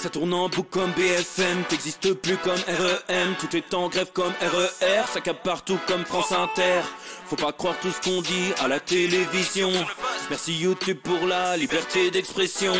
Ça tourne en boucle comme BFM, t'existes plus comme REM, tout est en grève comme RER, e ça cap partout comme France Inter. Faut pas croire tout ce qu'on dit à la télévision. Merci YouTube pour la liberté d'expression.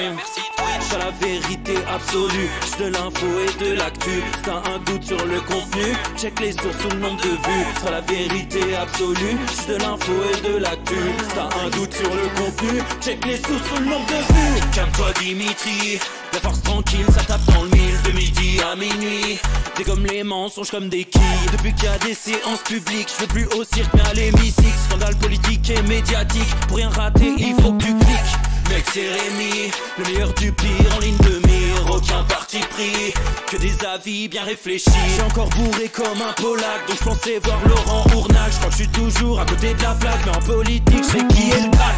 à la vérité absolue, de l'info et de l'actu. T'as un doute sur le contenu, check les sources ou le nombre de vues. Sois la vérité absolue, de l'info et de l'actu. T'as un doute sur le contenu, check les sources ou le nombre de vues. Calme-toi Dimitri, la force tranquille, ça tape dans le mille de midi à minuit. T'es comme les mensonges comme des quilles. Depuis qu'il y a des séances publiques, je veux plus au cirque mais à l'hémicycle. Scandale politique et médiatique, pour rien rater il faut que tu cliques. Mec, c'est Rémi, le meilleur du pire en ligne de mire. Aucun parti pris, que des avis bien réfléchis. J'ai encore bourré comme un polac, donc je pensais voir Laurent Ournac. Je crois que je suis toujours à côté de la plaque, mais en politique, j'sais qui est le crack.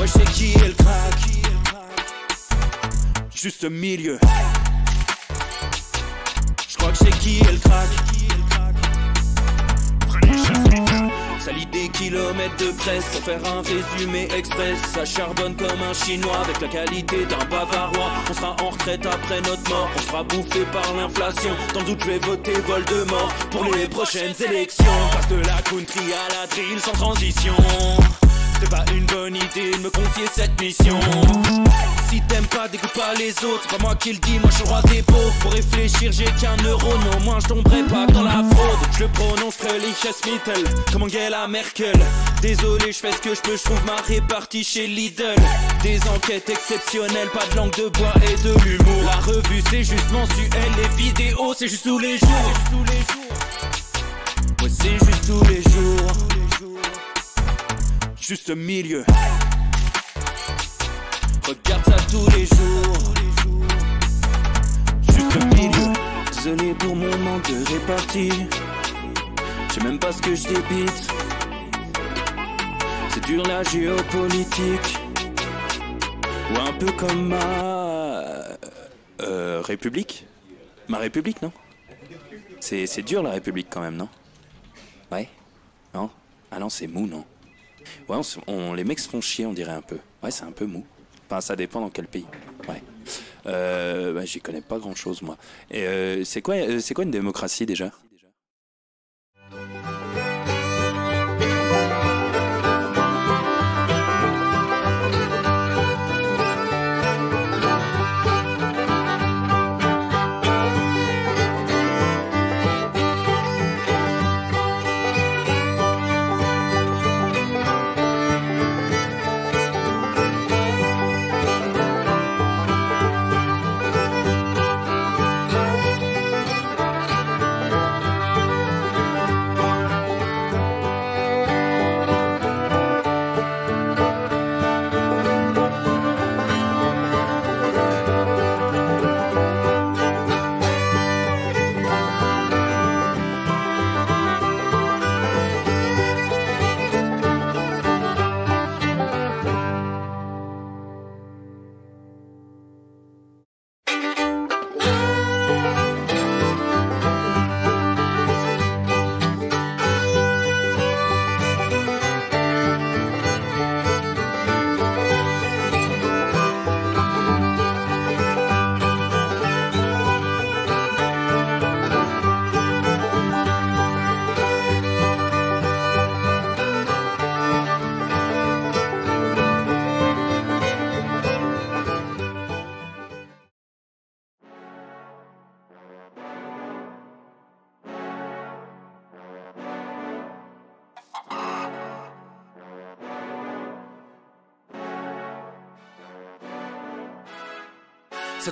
Ouais, j'sais qui est le crack. Juste milieu. Je crois que c'est qui est le crack. Salit des kilomètres de presse pour faire un résumé express. Ça charbonne comme un chinois avec la qualité d'un bavarois. On sera en retraite après notre mort. On sera bouffé par l'inflation. Dans doute, je vais voter vol Voldemort pour les prochaines élections. Passe de la country à la drill sans transition. C'est pas une bonne idée de me confier cette mission t'aimes pas, dégoûte pas les autres. pas moi qui le dis, moi je suis roi des pauvres. Pour réfléchir, j'ai qu'un euro, Non au moins je tomberai pas dans la fraude. Je prononce Religious Mittel, comme Angela Merkel. Désolé, je fais ce que je peux, je trouve ma répartie chez Lidl. Des enquêtes exceptionnelles, pas de langue de bois et de l'humour. La revue, c'est juste mensuel, les vidéos, c'est juste tous les jours. Ouais, c'est juste tous les jours. Juste milieu. Regarde ça tous les jours. Juste pile. Désolé pour mon manque de répartie. Je sais même pas ce que je dépite C'est dur la géopolitique. Ou un peu comme ma. Euh, République Ma République, non C'est dur la République quand même, non Ouais Non Ah non, c'est mou, non Ouais, on, les mecs se font chier, on dirait un peu. Ouais, c'est un peu mou. Ben, ça dépend dans quel pays. Euh, ben, j'y connais pas grand chose, moi. Euh, c'est quoi, euh, c'est quoi une démocratie déjà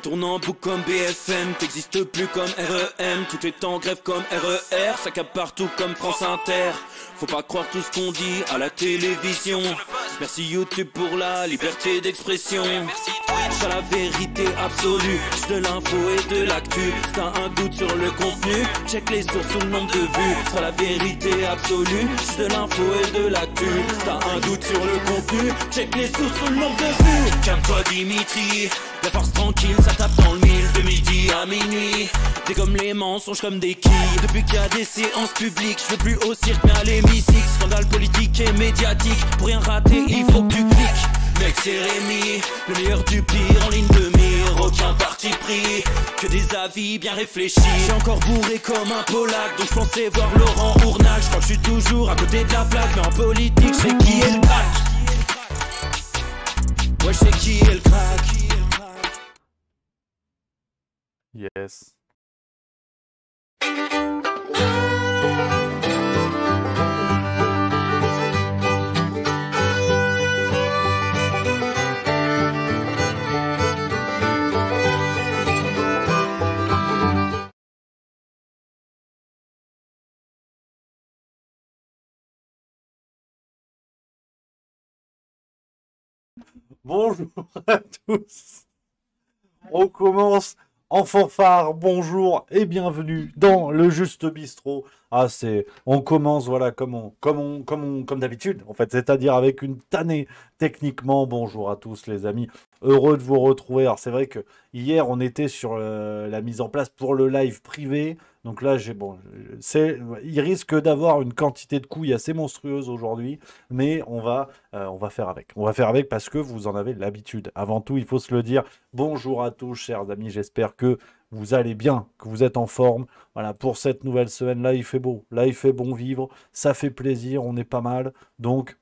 tournant boucle comme BFM, t'existes plus comme REM, tout est en grève comme RER, e ça cape partout comme France Inter. Faut pas croire tout ce qu'on dit à la télévision. Merci YouTube pour la liberté d'expression. Sur la vérité absolue, de l'info et de l'actu. T'as un doute sur le contenu, check les sources ou le nombre de vues. Sur la vérité absolue, de l'info et de l'actu. T'as un doute sur le contenu, check les sources ou le nombre de vues. Calme-toi Dimitri, la force tranquille, ça tape dans le mille de midi à minuit. T'es comme les mensonges comme des quilles. Depuis qu'il y a des séances publiques, je veux plus au cirque mais à l'hémicycle. Scandale politique et médiatique, pour rien rater, il faut que tu cliques le meilleur du pire en ligne de mire, aucun parti pris, que des avis bien réfléchis. J'ai encore bourré comme un polac, donc je voir Laurent Ournac, je crois que je suis toujours à côté de la plaque, mais en politique je sais qui est le crack. Ouais je sais qui est le crack. Yes. Bonjour à tous. On commence en fanfare. Bonjour et bienvenue dans le Juste Bistrot. Ah, c'est, on commence, voilà, comme on, comme on, comme comme d'habitude, en fait, c'est-à-dire avec une tannée techniquement. Bonjour à tous, les amis. Heureux de vous retrouver. Alors, c'est vrai que hier, on était sur euh, la mise en place pour le live privé. Donc là, j'ai bon, c'est, il risque d'avoir une quantité de couilles assez monstrueuse aujourd'hui, mais on va, euh, on va faire avec. On va faire avec parce que vous en avez l'habitude. Avant tout, il faut se le dire. Bonjour à tous, chers amis. J'espère que vous allez bien, que vous êtes en forme. Voilà, pour cette nouvelle semaine, là, il fait beau. Là, il fait bon vivre. Ça fait plaisir, on est pas mal. Donc,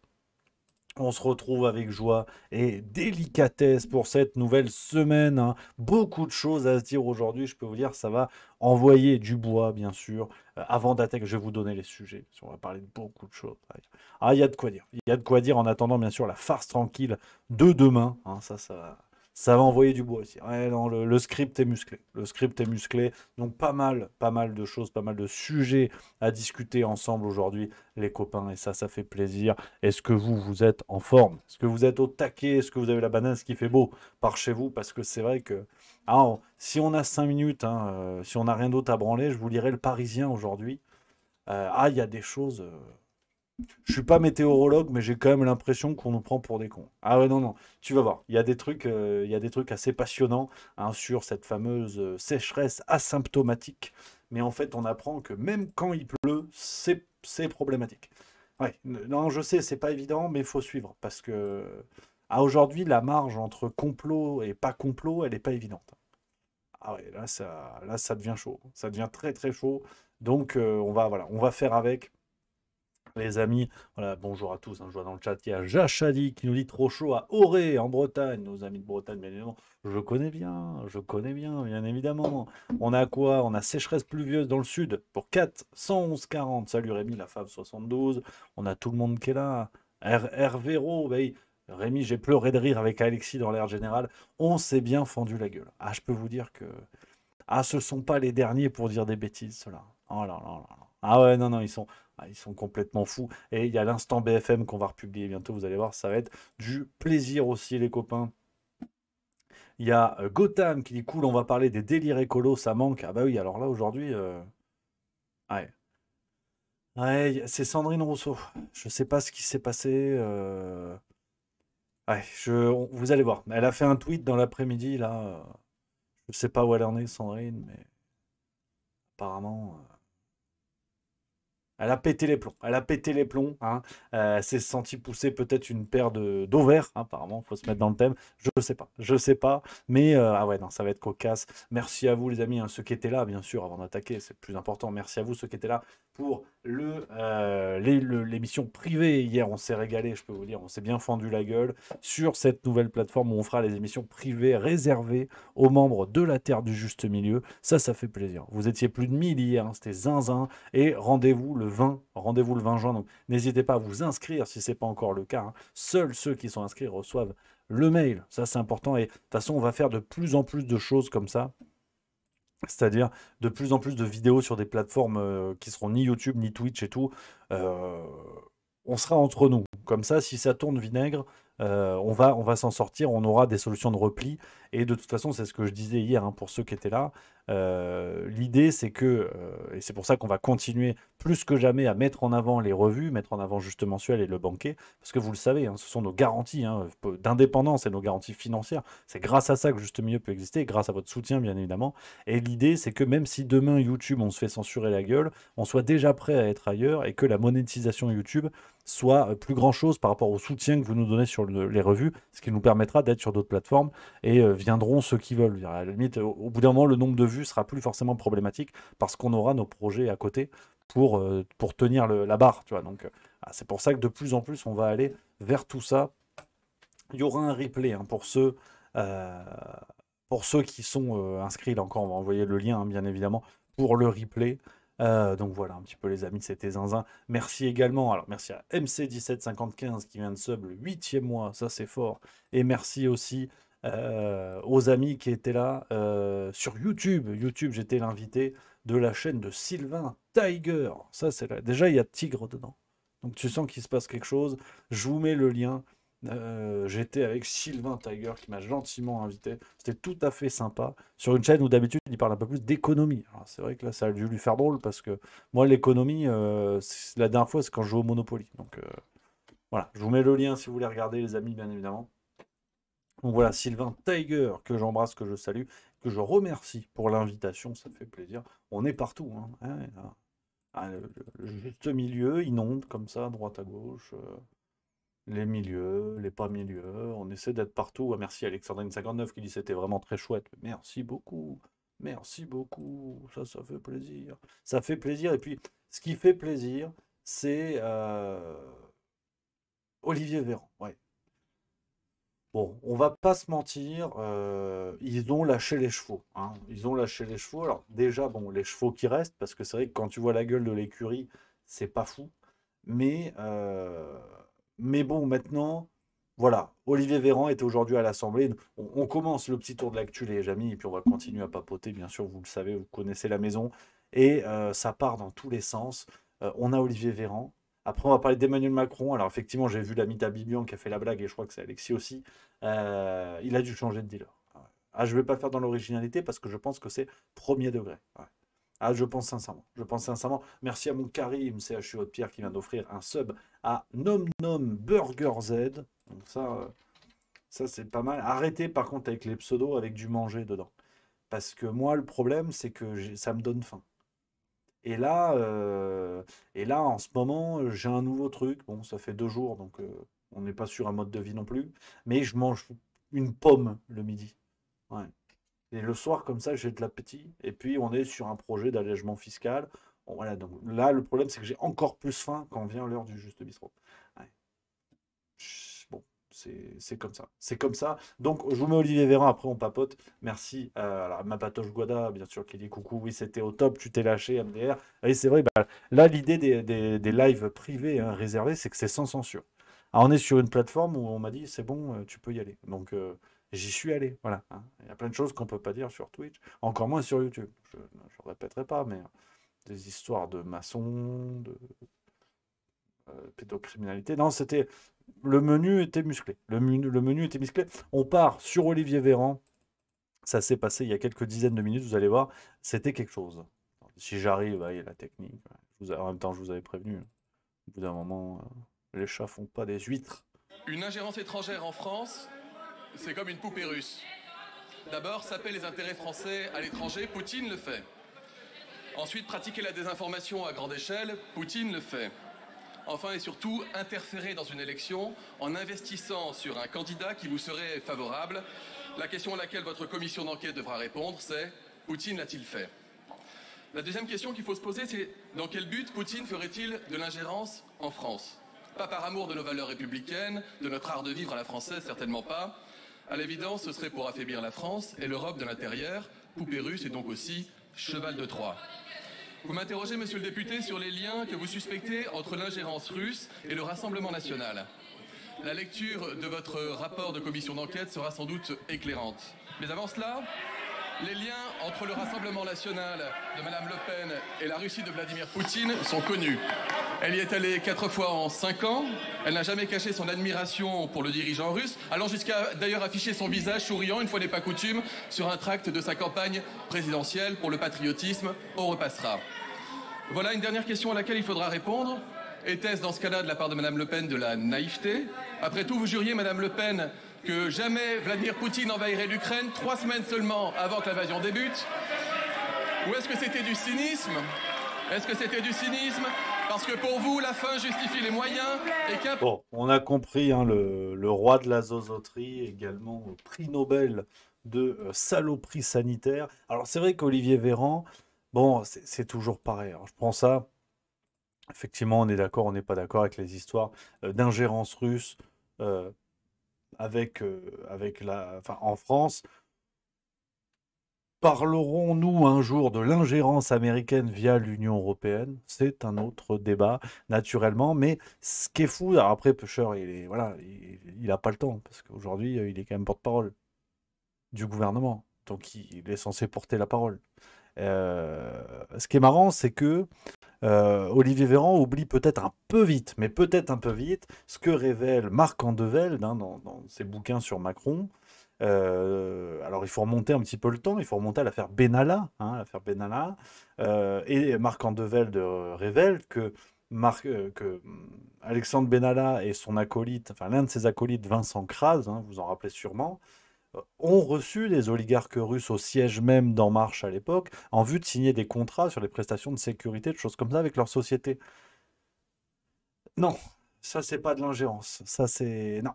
on se retrouve avec joie et délicatesse pour cette nouvelle semaine. Hein. Beaucoup de choses à se dire aujourd'hui. Je peux vous dire, ça va envoyer du bois, bien sûr. Euh, avant d'attaquer, je vais vous donner les sujets. on va parler de beaucoup de choses. Ah, ah, il y a de quoi dire. Il y a de quoi dire en attendant, bien sûr, la farce tranquille de demain. Hein. ça, ça va ça va envoyer du bois aussi. le, script est musclé. Le script est musclé. Donc pas mal, pas mal de choses, pas mal de sujets à discuter ensemble aujourd'hui, les copains. Et ça, ça fait plaisir. Est-ce que vous, vous êtes en forme Est-ce que vous êtes au taquet Est-ce que vous avez la banane Ce qui fait beau par chez vous Parce que c'est vrai que... Alors, ah, si on a 5 minutes, hein, euh, si on n'a rien d'autre à branler, je vous lirai le Parisien aujourd'hui. Euh, ah, il y a des choses... Euh, je suis pas météorologue, mais j'ai quand même l'impression qu'on nous prend pour des cons. Ah ouais, non, non, tu vas voir. Il y a des trucs, euh, il y a des trucs assez passionnants hein, sur cette fameuse euh, sécheresse asymptomatique. Mais en fait, on apprend que même quand il pleut, c'est problématique. Ouais, non, je sais, c'est pas évident, mais il faut suivre parce que à aujourd'hui, la marge entre complot et pas complot, elle n'est pas évidente. Ah ouais, là ça, là ça devient chaud, ça devient très très chaud. Donc euh, on va voilà, on va faire avec. Les amis, voilà, bonjour à tous. Un hein. je vois dans le chat, il y a Jachadi qui nous dit trop chaud à Auré en Bretagne. Nos amis de Bretagne, bien évidemment, je connais bien, je connais bien, bien évidemment. On a quoi On a sécheresse pluvieuse dans le sud pour 411,40. Salut Rémi, la femme 72. On a tout le monde qui est là. Hervéro, bah Véro. Rémi, j'ai pleuré de rire avec Alexis dans l'air général. On s'est bien fendu la gueule. Ah, je peux vous dire que. Ah, ce sont pas les derniers pour dire des bêtises, ceux-là. Oh là là là. Ah ouais, non, non, ils sont. Ah, ils sont complètement fous. Et il y a l'instant BFM qu'on va republier bientôt, vous allez voir, ça va être du plaisir aussi, les copains. Il y a euh, Gotham qui dit cool, on va parler des délires écolos, ça manque. Ah bah oui, alors là aujourd'hui. Euh, ouais. Ouais, c'est Sandrine Rousseau. Je ne sais pas ce qui s'est passé. Euh, ouais, je... vous allez voir. Elle a fait un tweet dans l'après-midi, là. Je sais pas où elle en est, Sandrine, mais apparemment. Elle a pété les plombs. Elle a pété les plombs. Hein. Euh, elle s'est sentie pousser peut-être une paire d'ovaires. verte. apparemment, il faut se mettre dans le thème. Je ne sais pas. Je ne sais pas. Mais euh, ah ouais, non, ça va être cocasse. Merci à vous, les amis, hein, ceux qui étaient là, bien sûr, avant d'attaquer. C'est plus important. Merci à vous, ceux qui étaient là pour euh, l'émission privée. Hier, on s'est régalé, je peux vous dire, on s'est bien fendu la gueule sur cette nouvelle plateforme où on fera les émissions privées réservées aux membres de la Terre du Juste Milieu. Ça, ça fait plaisir. Vous étiez plus de 1000 hier, hein, c'était zinzin. Et rendez-vous le 20, rendez-vous le 20 juin. Donc, n'hésitez pas à vous inscrire si ce n'est pas encore le cas. Hein. Seuls ceux qui sont inscrits reçoivent le mail. Ça, c'est important. Et de toute façon, on va faire de plus en plus de choses comme ça. C'est-à-dire de plus en plus de vidéos sur des plateformes euh, qui seront ni YouTube, ni Twitch et tout. Euh, on sera entre nous. Comme ça, si ça tourne vinaigre, euh, on va, on va s'en sortir, on aura des solutions de repli. Et de toute façon, c'est ce que je disais hier hein, pour ceux qui étaient là. Euh, l'idée, c'est que, euh, et c'est pour ça qu'on va continuer plus que jamais à mettre en avant les revues, mettre en avant justement mensuel et le banquet, parce que vous le savez, hein, ce sont nos garanties hein, d'indépendance et nos garanties financières. C'est grâce à ça que Juste mieux peut exister, grâce à votre soutien, bien évidemment. Et l'idée, c'est que même si demain YouTube, on se fait censurer la gueule, on soit déjà prêt à être ailleurs et que la monétisation YouTube soit euh, plus grand-chose par rapport au soutien que vous nous donnez sur les revues, ce qui nous permettra d'être sur d'autres plateformes et euh, viendront ceux qui veulent. À la limite, au, bout d'un moment, le nombre de vues sera plus forcément problématique parce qu'on aura nos projets à côté pour, euh, pour tenir la barre. Tu vois. Donc, ah, c'est pour ça que de plus en plus, on va aller vers tout ça. Il y aura un replay hein, pour ceux... pour ceux qui sont inscrits, là encore, on va envoyer le lien, hein, bien évidemment, pour le replay. Euh, donc voilà un petit peu les amis, c'était Zinzin. Merci également, alors merci à MC1755 qui vient de sub le huitième mois, ça c'est fort. Et merci aussi euh, aux amis qui étaient là euh, sur YouTube. YouTube, j'étais l'invité de la chaîne de Sylvain Tiger. Ça c'est là. Déjà il y a Tigre dedans. Donc tu sens qu'il se passe quelque chose. Je vous mets le lien euh, j'étais avec Sylvain Tiger qui m'a gentiment invité. C'était tout à fait sympa. Sur une chaîne où d'habitude il parle un peu plus d'économie. C'est vrai que là ça a dû lui faire drôle parce que moi l'économie, euh, la dernière fois c'est quand je joue au Monopoly. Donc euh, voilà, je vous mets le lien si vous voulez regarder les amis bien évidemment. Donc voilà, Sylvain Tiger que j'embrasse, que je salue, que je remercie pour l'invitation, ça fait plaisir. On est partout. Hein. Ah, le, juste milieu, inonde comme ça, droite à gauche les milieux, les pas milieux. On essaie d'être partout. Ah, merci Alexandrine59 qui dit c'était vraiment très chouette. Merci beaucoup. Merci beaucoup. Ça, ça fait plaisir. Ça fait plaisir. Et puis, ce qui fait plaisir, c'est euh, Olivier Véran. Ouais. Bon, on va pas se mentir, euh, ils ont lâché les chevaux. Hein. Ils ont lâché les chevaux. Alors déjà, bon, les chevaux qui restent, parce que c'est vrai que quand tu vois la gueule de l'écurie, c'est pas fou. Mais euh, mais bon, maintenant, voilà, Olivier Véran était aujourd'hui à l'Assemblée. On, commence le petit tour de l'actu, les amis, et puis on va continuer à papoter, bien sûr, vous le savez, vous connaissez la maison. Et euh, ça part dans tous les sens. Euh, on a Olivier Véran. Après, on va parler d'Emmanuel Macron. Alors, effectivement, j'ai vu l'ami d'Abibian qui a fait la blague, et je crois que c'est Alexis aussi. Euh, il a dû changer de dealer. Ah, je ne vais pas faire dans l'originalité parce que je pense que c'est premier degré. Ah, je pense sincèrement. Je pense sincèrement. Merci à mon Karim, CHU e de Pierre, qui vient d'offrir un sub à Nom Nom Burger Z. Donc ça, euh, ça c'est pas mal. Arrêtez par contre avec les pseudos avec du manger dedans. Parce que moi, le problème, c'est que ça me donne faim. Et là, euh, et là, en ce moment, j'ai un nouveau truc. Bon, ça fait deux jours, donc euh, on n'est pas sur un mode de vie non plus. Mais je mange une pomme le midi. Ouais. Et le soir, comme ça, j'ai de l'appétit. Et puis, on est sur un projet d'allègement fiscal. voilà, donc là, le problème, c'est que j'ai encore plus faim quand vient l'heure du juste bistrot. Ouais. Bon, c'est comme ça. C'est comme ça. Donc, je vous mets Olivier Véran, après, on papote. Merci à euh, ma patoche Guada, bien sûr, qui dit coucou. Oui, c'était au top, tu t'es lâché, MDR. Oui, c'est vrai, bah, là, l'idée des, lives privés hein, réservés, c'est que c'est sans censure. Alors, ah, on est sur une plateforme où on m'a dit, c'est bon, euh, tu peux y aller. Donc, euh, j'y suis allé. Voilà. Hein, il y a plein de choses qu'on peut pas dire sur Twitch, encore moins sur YouTube. Je ne répéterai pas, mais euh, des histoires de maçons, de euh, pédocriminalité. Non, c'était le menu était musclé. Le, menu, le menu était musclé. On part sur Olivier Véran. Ça s'est passé il y a quelques dizaines de minutes. Vous allez voir, c'était quelque chose. Si j'arrive, il y a la technique. en même temps, je vous avais prévenu. Au bout d'un moment, euh, les chats font pas des huîtres. Une ingérence étrangère en France c'est comme une poupée russe. D'abord, saper les intérêts français à l'étranger, Poutine le fait. Ensuite, pratiquer la désinformation à grande échelle, Poutine le fait. Enfin et surtout, interférer dans une élection en investissant sur un candidat qui vous serait favorable. La question à laquelle votre commission d'enquête devra répondre, c'est Poutine l'a-t-il fait La deuxième question qu'il faut se poser, c'est dans quel but Poutine ferait-il de l'ingérence en France Pas par amour de nos valeurs républicaines, de notre art de vivre à la française, certainement pas à l'évidence, ce serait pour affaiblir la France et l'Europe de l'intérieur, poupée russe et donc aussi cheval de Troie. Vous m'interrogez, monsieur le député, sur les liens que vous suspectez entre l'ingérence russe et le Rassemblement national. La lecture de votre rapport de commission d'enquête sera sans doute éclairante. Mais avant cela, les liens entre le Rassemblement national de Mme Le Pen et la Russie de Vladimir Poutine sont connus. Elle y est allée quatre fois en cinq ans. Elle n'a jamais caché son admiration pour le dirigeant russe, allant jusqu'à d'ailleurs afficher son visage souriant, une fois n'est pas coutume, sur un tract de sa campagne présidentielle pour le patriotisme. au repassera. Voilà une dernière question à laquelle il faudra répondre. Était-ce dans ce cas-là de la part de Mme Le Pen de la naïveté Après tout, vous juriez Madame Le Pen que jamais Vladimir Poutine envahirait l'Ukraine trois semaines seulement avant que l'invasion débute Ou est-ce que c'était du cynisme Est-ce que c'était du cynisme Parce que pour vous, la fin justifie les moyens et Bon, on a compris, hein, le, roi de la zozoterie, également prix Nobel de euh, saloperie sanitaire. Alors c'est vrai qu'Olivier Véran, bon, c'est toujours pareil. Hein. je prends ça. Effectivement, on est d'accord, on n'est pas d'accord avec les histoires euh, d'ingérence russe. Euh, avec, euh, avec la, enfin, en France. Parlerons-nous un jour de l'ingérence américaine via l'Union européenne C'est un autre débat, naturellement. Mais ce qui est fou, après, Pusher, il est, voilà, il n'a pas le temps, parce qu'aujourd'hui, euh, il est quand même porte-parole du gouvernement. Donc, il est censé porter la parole. Euh, ce qui est marrant, c'est que euh, Olivier Véran oublie peut-être un peu vite, mais peut-être un peu vite, ce que révèle Marc Andevelde hein, dans, ses bouquins sur Macron. Euh, alors il faut remonter un petit peu le temps, il faut remonter à l'affaire Benalla. Hein, l'affaire Benalla. Euh, et Marc Andevelde révèle que, Marc, que hum, Alexandre Benalla et son acolyte, enfin l'un de ses acolytes, Vincent Kras, hein, vous en rappelez sûrement, ont reçu des oligarques russes au siège même d'En Marche à l'époque, en vue de signer des contrats sur les prestations de sécurité, de choses comme ça, avec leur société. Non, ça c'est pas de l'ingérence, ça c'est... Non.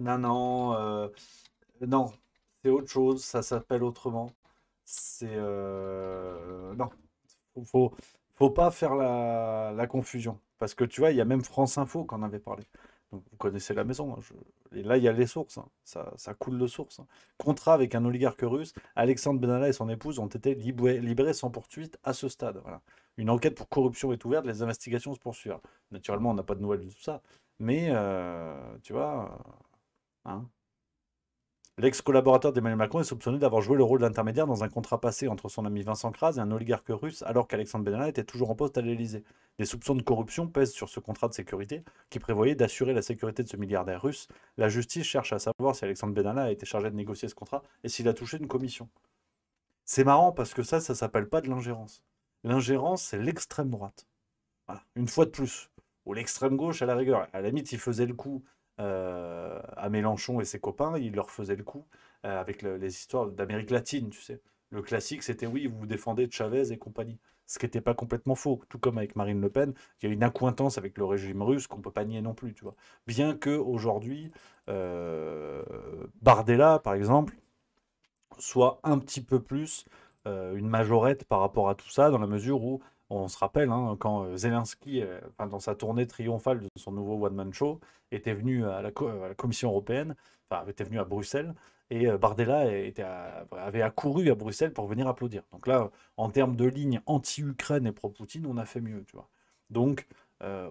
Non, non, euh, non, c'est autre chose, ça s'appelle autrement. C'est... Euh... Non, faut, faut pas faire la, confusion, parce que tu vois, il y a même France Info qui en avait parlé vous connaissez la maison. Hein, et là, il y a les sources. Hein. Ça, coule de source. Hein. Contrat avec un oligarque russe, Alexandre Benalla et son épouse ont été libérés, sans poursuite à ce stade. Une enquête pour corruption est ouverte, les investigations se poursuivent. Naturellement, on n'a pas de nouvelles de tout ça. Mais, euh, tu vois, euh, hein, L'ex-collaborateur d'Emmanuel Macron est soupçonné d'avoir joué le rôle d'intermédiaire dans un contrat passé entre son ami Vincent Kras et un oligarque russe, alors qu'Alexandre Benalla était toujours en poste à l'Elysée. Des soupçons de corruption pèsent sur ce contrat de sécurité qui prévoyait d'assurer la sécurité de ce milliardaire russe. La justice cherche à savoir si Alexandre Benalla a été chargé de négocier ce contrat et s'il a touché une commission. C'est marrant parce que ça, ça s'appelle pas de l'ingérence. L'ingérence, c'est l'extrême droite. Voilà, une fois de plus. Ou l'extrême gauche, à la rigueur. À la limite, il faisait le coup euh, à Mélenchon et ses copains, il leur faisait le coup euh, avec les histoires d'Amérique latine, tu sais. Le classique, c'était oui, vous défendez Chavez et compagnie. Ce qui n'était pas complètement faux. Tout comme avec Marine Le Pen, il y a une accointance avec le régime russe qu'on peut pas nier non plus, tu vois. Bien que aujourd'hui, euh, Bardella, par exemple, soit un petit peu plus une majorette par rapport à tout ça, dans la mesure où on se rappelle hein, quand euh, Zelensky, euh, dans sa tournée triomphale de son nouveau one-man show, était venu à la, Commission européenne, enfin, était venu à Bruxelles, et euh, Bardella avait accouru à Bruxelles pour venir applaudir. Donc là, en termes de ligne anti-Ukraine et pro-Poutine, on a fait mieux, tu vois. Donc,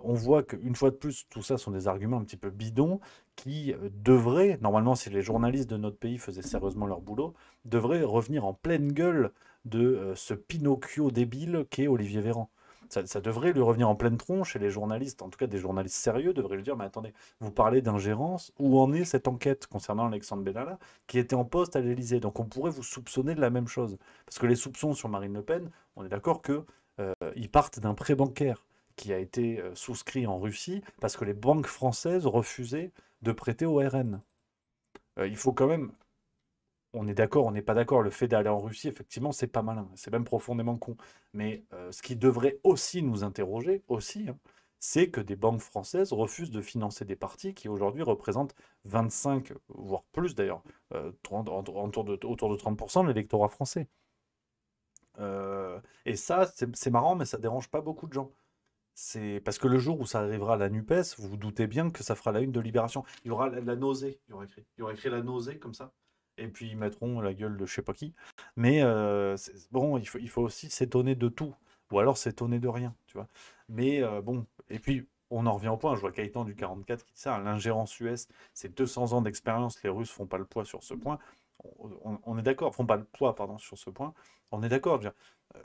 on voit qu'une fois de plus, tout ça sont des arguments un petit peu bidons qui devraient, normalement, si les journalistes de notre pays faisaient sérieusement leur boulot, devraient revenir en pleine gueule de euh, ce Pinocchio débile qu'est Olivier Véran. Ça, devrait lui revenir en pleine tronche et les journalistes, en tout cas des journalistes sérieux, devraient lui dire Mais attendez, vous parlez d'ingérence, où en est cette enquête concernant Alexandre Benalla qui était en poste à l'Élysée Donc on pourrait vous soupçonner de la même chose. Parce que les soupçons sur Marine Le Pen, on est d'accord qu'ils euh, partent d'un prêt bancaire qui a été euh, souscrit en Russie parce que les banques françaises refusaient de prêter au RN. Euh, il faut quand même on est d'accord, on n'est pas d'accord. Le fait d'aller en Russie, effectivement, c'est pas malin. C'est même profondément con. Mais euh, ce qui devrait aussi nous interroger, aussi, hein, c'est que des banques françaises refusent de financer des partis qui aujourd'hui représentent 25, voire plus d'ailleurs, euh, autour de 30% de l'électorat français. Euh, et ça, c'est marrant, mais ça dérange pas beaucoup de gens. C'est parce que le jour où ça arrivera à la NUPES, vous vous doutez bien que ça fera la une de Libération. Il y aura la, nausée, il Il y aura écrit la nausée comme ça et puis ils mettront la gueule de je sais pas qui. Mais euh, bon, il faut, aussi s'étonner de tout, ou alors s'étonner de rien, tu vois. Mais euh, bon, et puis on en revient au point, je vois Gaëtan du 44 qui dit ça, l'ingérence US, c'est 200 ans d'expérience, les Russes font pas le poids sur ce point. On, est d'accord, font pas le poids, pardon, sur ce point. On est d'accord, euh,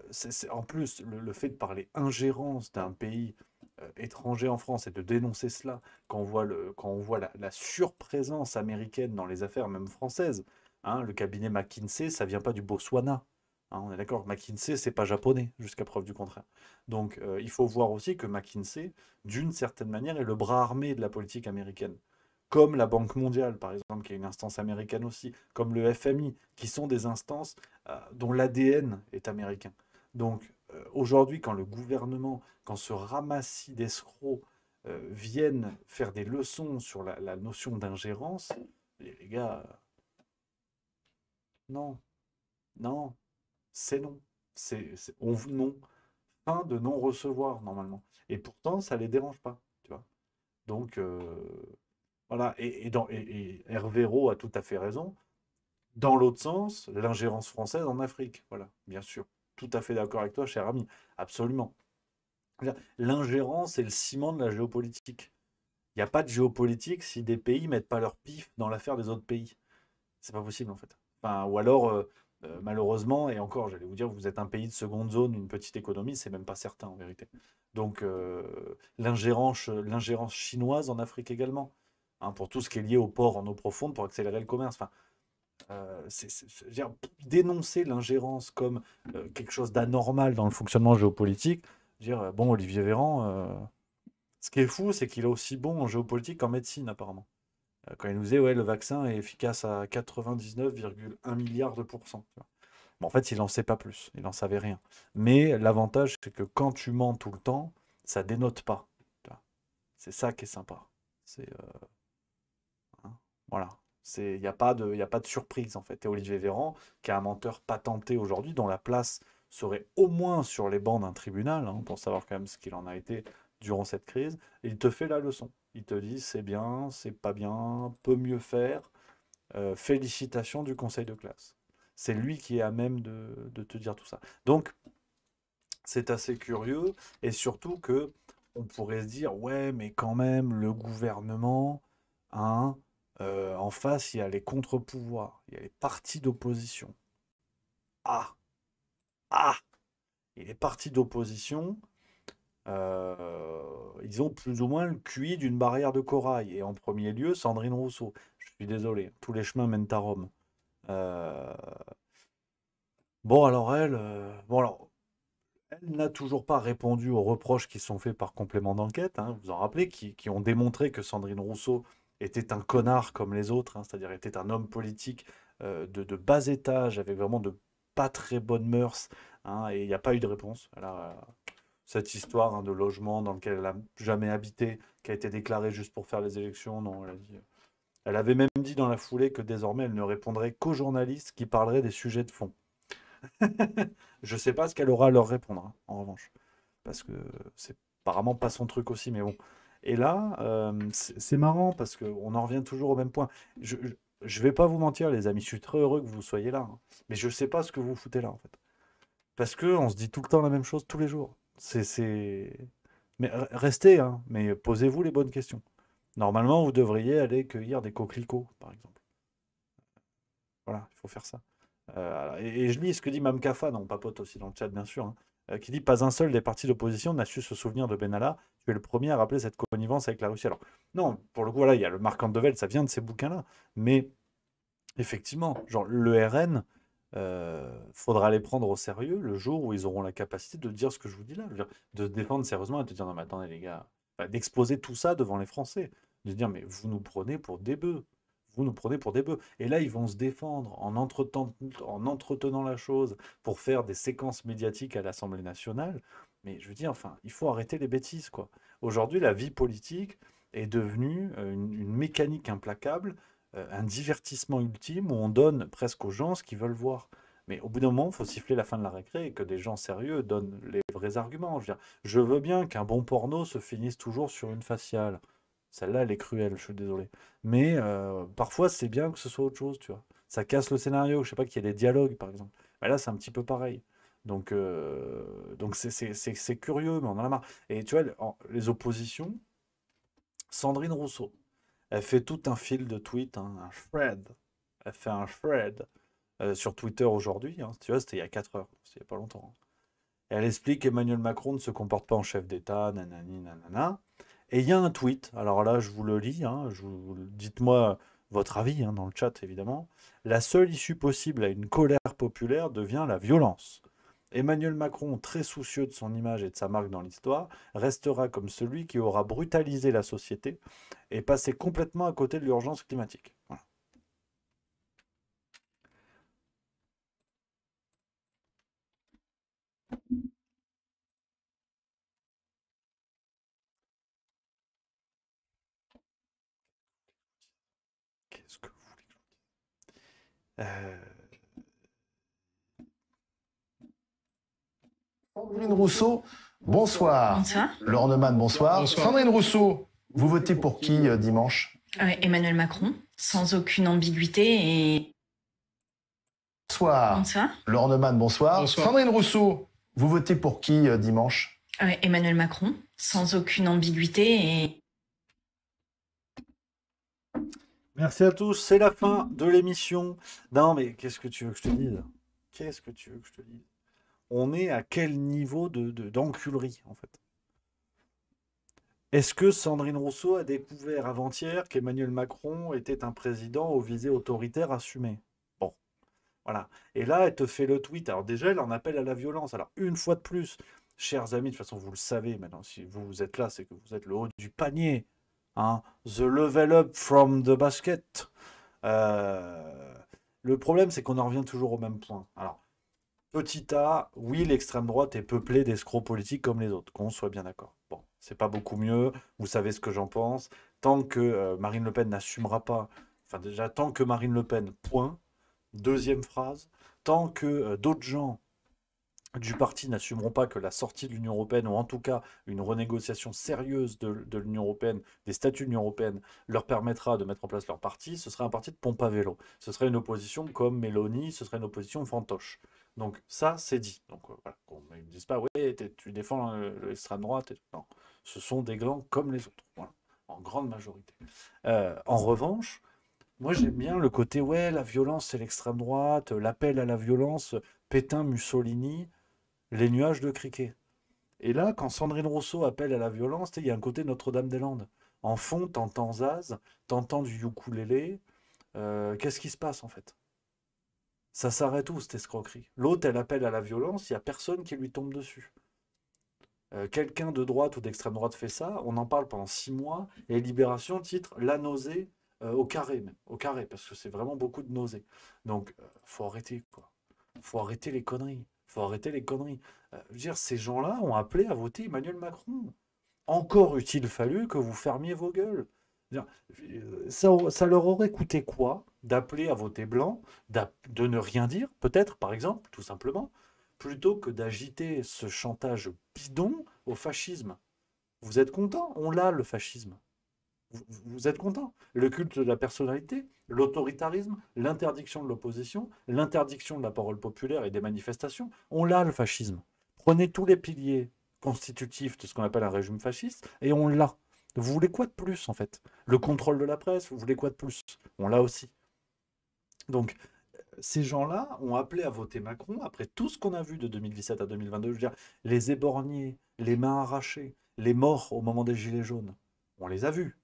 en plus, le fait de parler ingérence d'un pays euh, étranger en France et de dénoncer cela quand on voit, le, quand on voit la, surprésence américaine dans les affaires même françaises. Hein, le cabinet McKinsey, ça vient pas du Botswana. Hein, on est d'accord, McKinsey, c'est pas japonais, jusqu'à preuve du contraire. Donc euh, il faut voir aussi que McKinsey, d'une certaine manière, est le bras armé de la politique américaine. Comme la Banque mondiale, par exemple, qui est une instance américaine aussi, comme le FMI, qui sont des instances euh, dont l'ADN est américain. Donc euh, aujourd'hui, quand le gouvernement, quand ce ramassis d'escrocs euh, viennent faire des leçons sur la, notion d'ingérence, les gars, euh, non, non, c'est non, c'est on non, fin de non recevoir normalement. Et pourtant, ça les dérange pas, tu vois. Donc voilà, et, et, Hervéro a tout à fait raison. Dans l'autre sens, l'ingérence française en Afrique, voilà, bien sûr tout à fait d'accord avec toi, cher ami, absolument. L'ingérence est le ciment de la géopolitique. Il n'y a pas de géopolitique si des pays mettent pas leur pif dans l'affaire des autres pays. C'est pas possible en fait. ou alors, euh, euh, malheureusement, et encore, j'allais vous dire, vous êtes un pays de seconde zone, une petite économie, c'est même pas certain en vérité. Donc, euh, l'ingérence chinoise en Afrique également, hein, pour tout ce qui est lié au port en eau profonde pour accélérer le commerce. Enfin, euh, dénoncer l'ingérence comme euh, quelque chose d'anormal dans le fonctionnement géopolitique, dire, euh, bon, Olivier Véran, ce qui est fou, c'est qu'il est aussi bon en géopolitique qu'en médecine, apparemment. quand il nous dit ouais, le vaccin est efficace à 99,1 milliards de pourcents. Bon, en fait, il n'en sait pas plus, il n'en savait rien. Mais l'avantage, c'est que quand tu mens tout le temps, ça dénote pas. C'est ça qui est sympa. C'est. Hein, voilà. Il n'y a, pas de, y a pas de surprise en fait. Et Olivier Véran, qui est un menteur patenté aujourd'hui, dont la place serait au moins sur les bancs d'un tribunal, hein, pour savoir quand même ce qu'il en a été durant cette crise, il te fait la leçon. Il te dit c'est bien, c'est pas bien, peut mieux faire. Euh, félicitations du conseil de classe. C'est lui qui est à même de, te dire tout ça. Donc, c'est assez curieux, et surtout que on pourrait se dire ouais, mais quand même, le gouvernement, hein, euh, en face, il y a les contre-pouvoirs, il y a les partis d'opposition. Ah Ah Et les partis d'opposition, euh, ils ont plus ou moins le QI d'une barrière de corail. Et en premier lieu, Sandrine Rousseau. Je suis désolé, hein, tous les chemins mènent à Rome. Euh, bon, alors elle, bon, alors, elle n'a toujours pas répondu aux reproches qui sont faits par complément d'enquête. Hein, vous en rappelez, qui ont démontré que Sandrine Rousseau était un connard comme les autres, hein, c'est-à-dire était un homme politique euh, de, bas étage, avec vraiment de pas très bonnes mœurs, hein, et il n'y a pas eu de réponse. Alors, cette histoire hein, de logement dans lequel elle n'a jamais habité, qui a été déclarée juste pour faire les élections, non, elle a dit. Euh, elle avait même dit dans la foulée que désormais elle ne répondrait qu'aux journalistes qui parleraient des sujets de fond. Je ne sais pas ce qu'elle aura à leur répondre, en revanche. Parce que c'est apparemment pas son truc aussi, mais bon. Et là, euh, c'est marrant parce qu'on en revient toujours au même point. Je, je, vais pas vous mentir, les amis, je suis très heureux que vous soyez là. Hein. Mais je ne sais pas ce que vous foutez là, en fait. Parce qu'on se dit tout le temps la même chose, tous les jours. C'est. Mais restez, hein, mais posez-vous les bonnes questions. Normalement, vous devriez aller cueillir des coquelicots, par exemple. Voilà, il faut faire ça. Euh, et, je lis ce que dit mam Kafa, on papote aussi dans le chat, bien sûr, hein, euh, qui dit Pas un seul des partis d'opposition n'a su se souvenir de Benalla le premier à rappeler cette connivence avec la Russie. Alors, non, pour le coup, voilà, il y a le Marc Devel, ça vient de ces bouquins-là. Mais effectivement, genre, le RN, euh, faudra les prendre au sérieux le jour où ils auront la capacité de dire ce que je vous dis là, de défendre sérieusement et de dire non mais attendez les gars, d'exposer tout ça devant les Français, de dire mais vous nous prenez pour des bœufs, vous nous prenez pour des bœufs. Et là ils vont se défendre en, entretenant, en entretenant la chose pour faire des séquences médiatiques à l'Assemblée nationale, mais je veux dire, enfin, il faut arrêter les bêtises, quoi. Aujourd'hui, la vie politique est devenue euh, une, mécanique implacable, euh, un divertissement ultime où on donne presque aux gens ce qu'ils veulent voir. Mais au bout d'un moment, il faut siffler la fin de la récré et que des gens sérieux donnent les vrais arguments. Je veux, je veux bien qu'un bon porno se finisse toujours sur une faciale. Celle-là, elle est cruelle, je suis désolé. Mais euh, parfois, c'est bien que ce soit autre chose, tu vois. Ça casse le scénario, je sais pas, qu'il y ait des dialogues, par exemple. Mais là, c'est un petit peu pareil. Donc, euh, donc c'est curieux, mais on en a marre. Et tu vois, les oppositions, Sandrine Rousseau, elle fait tout un fil de tweets, hein, un thread. Elle fait un thread euh, sur Twitter aujourd'hui. Hein. tu vois, c'était il y a 4 heures, c'était pas longtemps. Hein. elle explique qu'Emmanuel Macron ne se comporte pas en chef d'État, nanani, nanana. Et il y a un tweet, alors là, je vous le lis, dites-moi votre avis dans le chat, évidemment. La seule issue possible à une colère populaire devient la violence. Emmanuel Macron, très soucieux de son image et de sa marque dans l'histoire, restera comme celui qui aura brutalisé la société et passé complètement à côté de l'urgence climatique. Qu'est-ce que vous euh, Sandrine Rousseau, bonsoir. Bonsoir. bonsoir. Sandrine Rousseau, vous votez pour qui euh, dimanche euh, Emmanuel Macron, sans aucune ambiguïté et... Bonsoir. Bonsoir. bonsoir. Sandrine Rousseau, vous votez pour qui euh, dimanche Emmanuel Macron, sans aucune ambiguïté et... Merci à tous, c'est la fin de l'émission. Non mais qu'est-ce que tu veux que je te dise Qu'est-ce que tu veux que je te dise on est à quel niveau de, d'enculerie, en fait Est-ce que Sandrine Rousseau a découvert avant-hier qu'Emmanuel Macron était un président au visées autoritaire assumé Bon, voilà. Et là, elle te fait le tweet. Alors déjà, elle en appelle à la violence. Alors, une fois de plus, chers amis, de toute façon, vous le savez maintenant, si vous êtes là, c'est que vous êtes le haut du panier. Hein. the level up from the basket. Euh, le problème, c'est qu'on en revient toujours au même point. Alors, petit a, oui, l'extrême droite est peuplée d'escrocs politiques comme les autres, qu'on soit bien d'accord. Bon, c'est pas beaucoup mieux, vous savez ce que j'en pense. Tant que euh, Marine Le Pen n'assumera pas, enfin déjà, tant que Marine Le Pen, point, deuxième phrase, tant que euh, d'autres gens du parti n'assumeront pas que la sortie de l'Union européenne, ou en tout cas une renégociation sérieuse de, l'Union européenne, des statuts de l'Union européenne, leur permettra de mettre en place leur parti, ce serait un parti de pompe à vélo. Ce serait une opposition comme Mélanie, ce serait une opposition fantoche. Donc ça, c'est dit. Donc euh, voilà, ne me pas, oui, tu défends l'extrême droite. Non, ce sont des glands comme les autres, en grande majorité. Euh, en revanche, moi j'aime bien le côté, ouais, la violence, c'est l'extrême droite, l'appel à la violence, Pétain, Mussolini, les nuages de criquet. Et là, quand Sandrine Rousseau appelle à la violence, il y a un côté Notre-Dame-des-Landes. En fond, t'entends Zaz, t'entends du ukulélé. Euh, qu'est-ce qui se passe en fait ça s'arrête où cette escroquerie L'autre, elle appelle à la violence, il n'y a personne qui lui tombe dessus. Euh, quelqu'un de droite ou d'extrême droite fait ça, on en parle pendant six mois, et Libération titre La nausée euh, au carré, même, au carré, parce que c'est vraiment beaucoup de nausées. Donc, euh, faut arrêter, quoi. Faut arrêter les conneries. Faut arrêter les conneries. Je veux dire, ces gens-là ont appelé à voter Emmanuel Macron. Encore eût-il fallu que vous fermiez vos gueules. Euh, ça, leur aurait coûté quoi d'appeler à voter blanc, de ne rien dire, peut-être par exemple, tout simplement, plutôt que d'agiter ce chantage bidon au fascisme Vous êtes content On l'a le fascisme. Vous, vous êtes content Le culte de la personnalité, l'autoritarisme, l'interdiction de l'opposition, l'interdiction de la parole populaire et des manifestations, on l'a le fascisme. Prenez tous les piliers constitutifs de ce qu'on appelle un régime fasciste et on l'a. Vous voulez quoi de plus, en fait Le contrôle de la presse, vous voulez quoi de plus On l'a aussi. Donc, ces gens-là ont appelé à voter Macron après tout ce qu'on a vu de 2017 à 2022. Je veux dire, les éborgnés, les mains arrachées, les morts au moment des Gilets jaunes, on les a vus.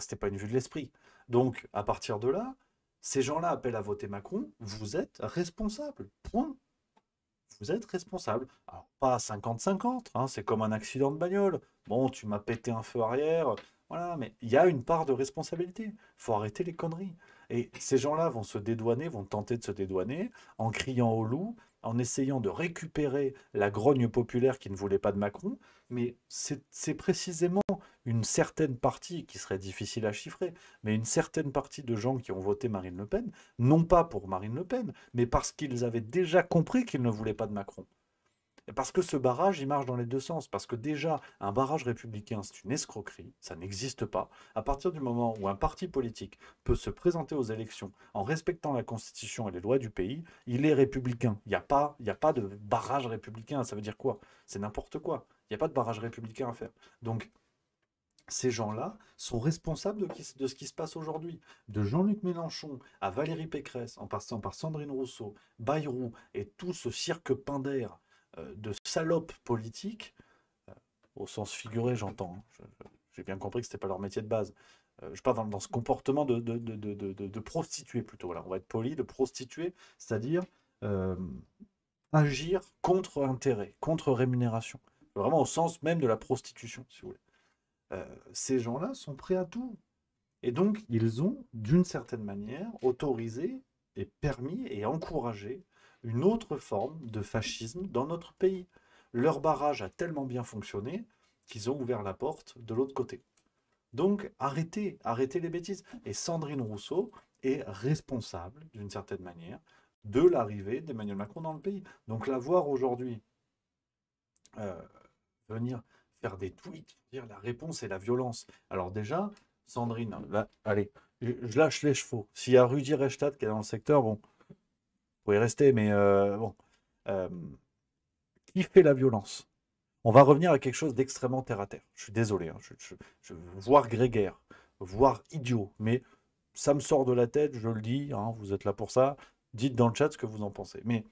C'était pas une vue de l'esprit. Donc, à partir de là, ces gens-là appellent à voter Macron. Vous êtes responsable. Point. Vous êtes responsable. Alors, pas 50-50, hein, c'est comme un accident de bagnole. Bon, tu m'as pété un feu arrière. Voilà, mais il y a une part de responsabilité. faut arrêter les conneries. Et ces gens-là vont se dédouaner, vont tenter de se dédouaner en criant au loup, en essayant de récupérer la grogne populaire qui ne voulait pas de Macron. Mais c'est précisément une certaine partie, qui serait difficile à chiffrer, mais une certaine partie de gens qui ont voté Marine Le Pen, non pas pour Marine Le Pen, mais parce qu'ils avaient déjà compris qu'ils ne voulaient pas de Macron. Parce que ce barrage, il marche dans les deux sens. Parce que déjà, un barrage républicain, c'est une escroquerie, ça n'existe pas. À partir du moment où un parti politique peut se présenter aux élections en respectant la Constitution et les lois du pays, il est républicain. Il n'y a, pas, a pas de barrage républicain. Ça veut dire quoi C'est n'importe quoi. Il n'y a pas de barrage républicain à faire. Donc, ces gens-là sont responsables de, ce qui se passe aujourd'hui. De Jean-Luc Mélenchon à Valérie Pécresse, en passant par Sandrine Rousseau, Bayrou et tout ce cirque pindère. Euh, de salopes politiques, euh, au sens figuré j'entends, hein, j'ai bien compris que ce n'était pas leur métier de base, euh, je parle dans, ce comportement de, de, de, de prostituée plutôt, voilà, on va être poli, de prostituer c'est-à-dire agir contre intérêt, contre rémunération, vraiment au sens même de la prostitution, si vous voulez. ces gens-là sont prêts à tout. Et donc, ils ont, d'une certaine manière, autorisé et permis et encouragé une autre forme de fascisme dans notre pays. Leur barrage a tellement bien fonctionné qu'ils ont ouvert la porte de l'autre côté. Donc arrêtez, arrêtez les bêtises. Et Sandrine Rousseau est responsable, d'une certaine manière, de l'arrivée d'Emmanuel Macron dans le pays. Donc la voir aujourd'hui euh, venir faire des tweets, dire la réponse et la violence. Alors déjà, Sandrine, allez, je, lâche les chevaux. S'il y a Rudy Reichstadt qui est dans le secteur, bon, vous y rester, mais euh, bon. Euh, qui fait la violence On va revenir à quelque chose d'extrêmement terre à terre. Je suis désolé, hein, je, voire grégaire, voire idiot, mais ça me sort de la tête, je le dis, hein, vous êtes là pour ça. Dites dans le chat ce que vous en pensez. Mais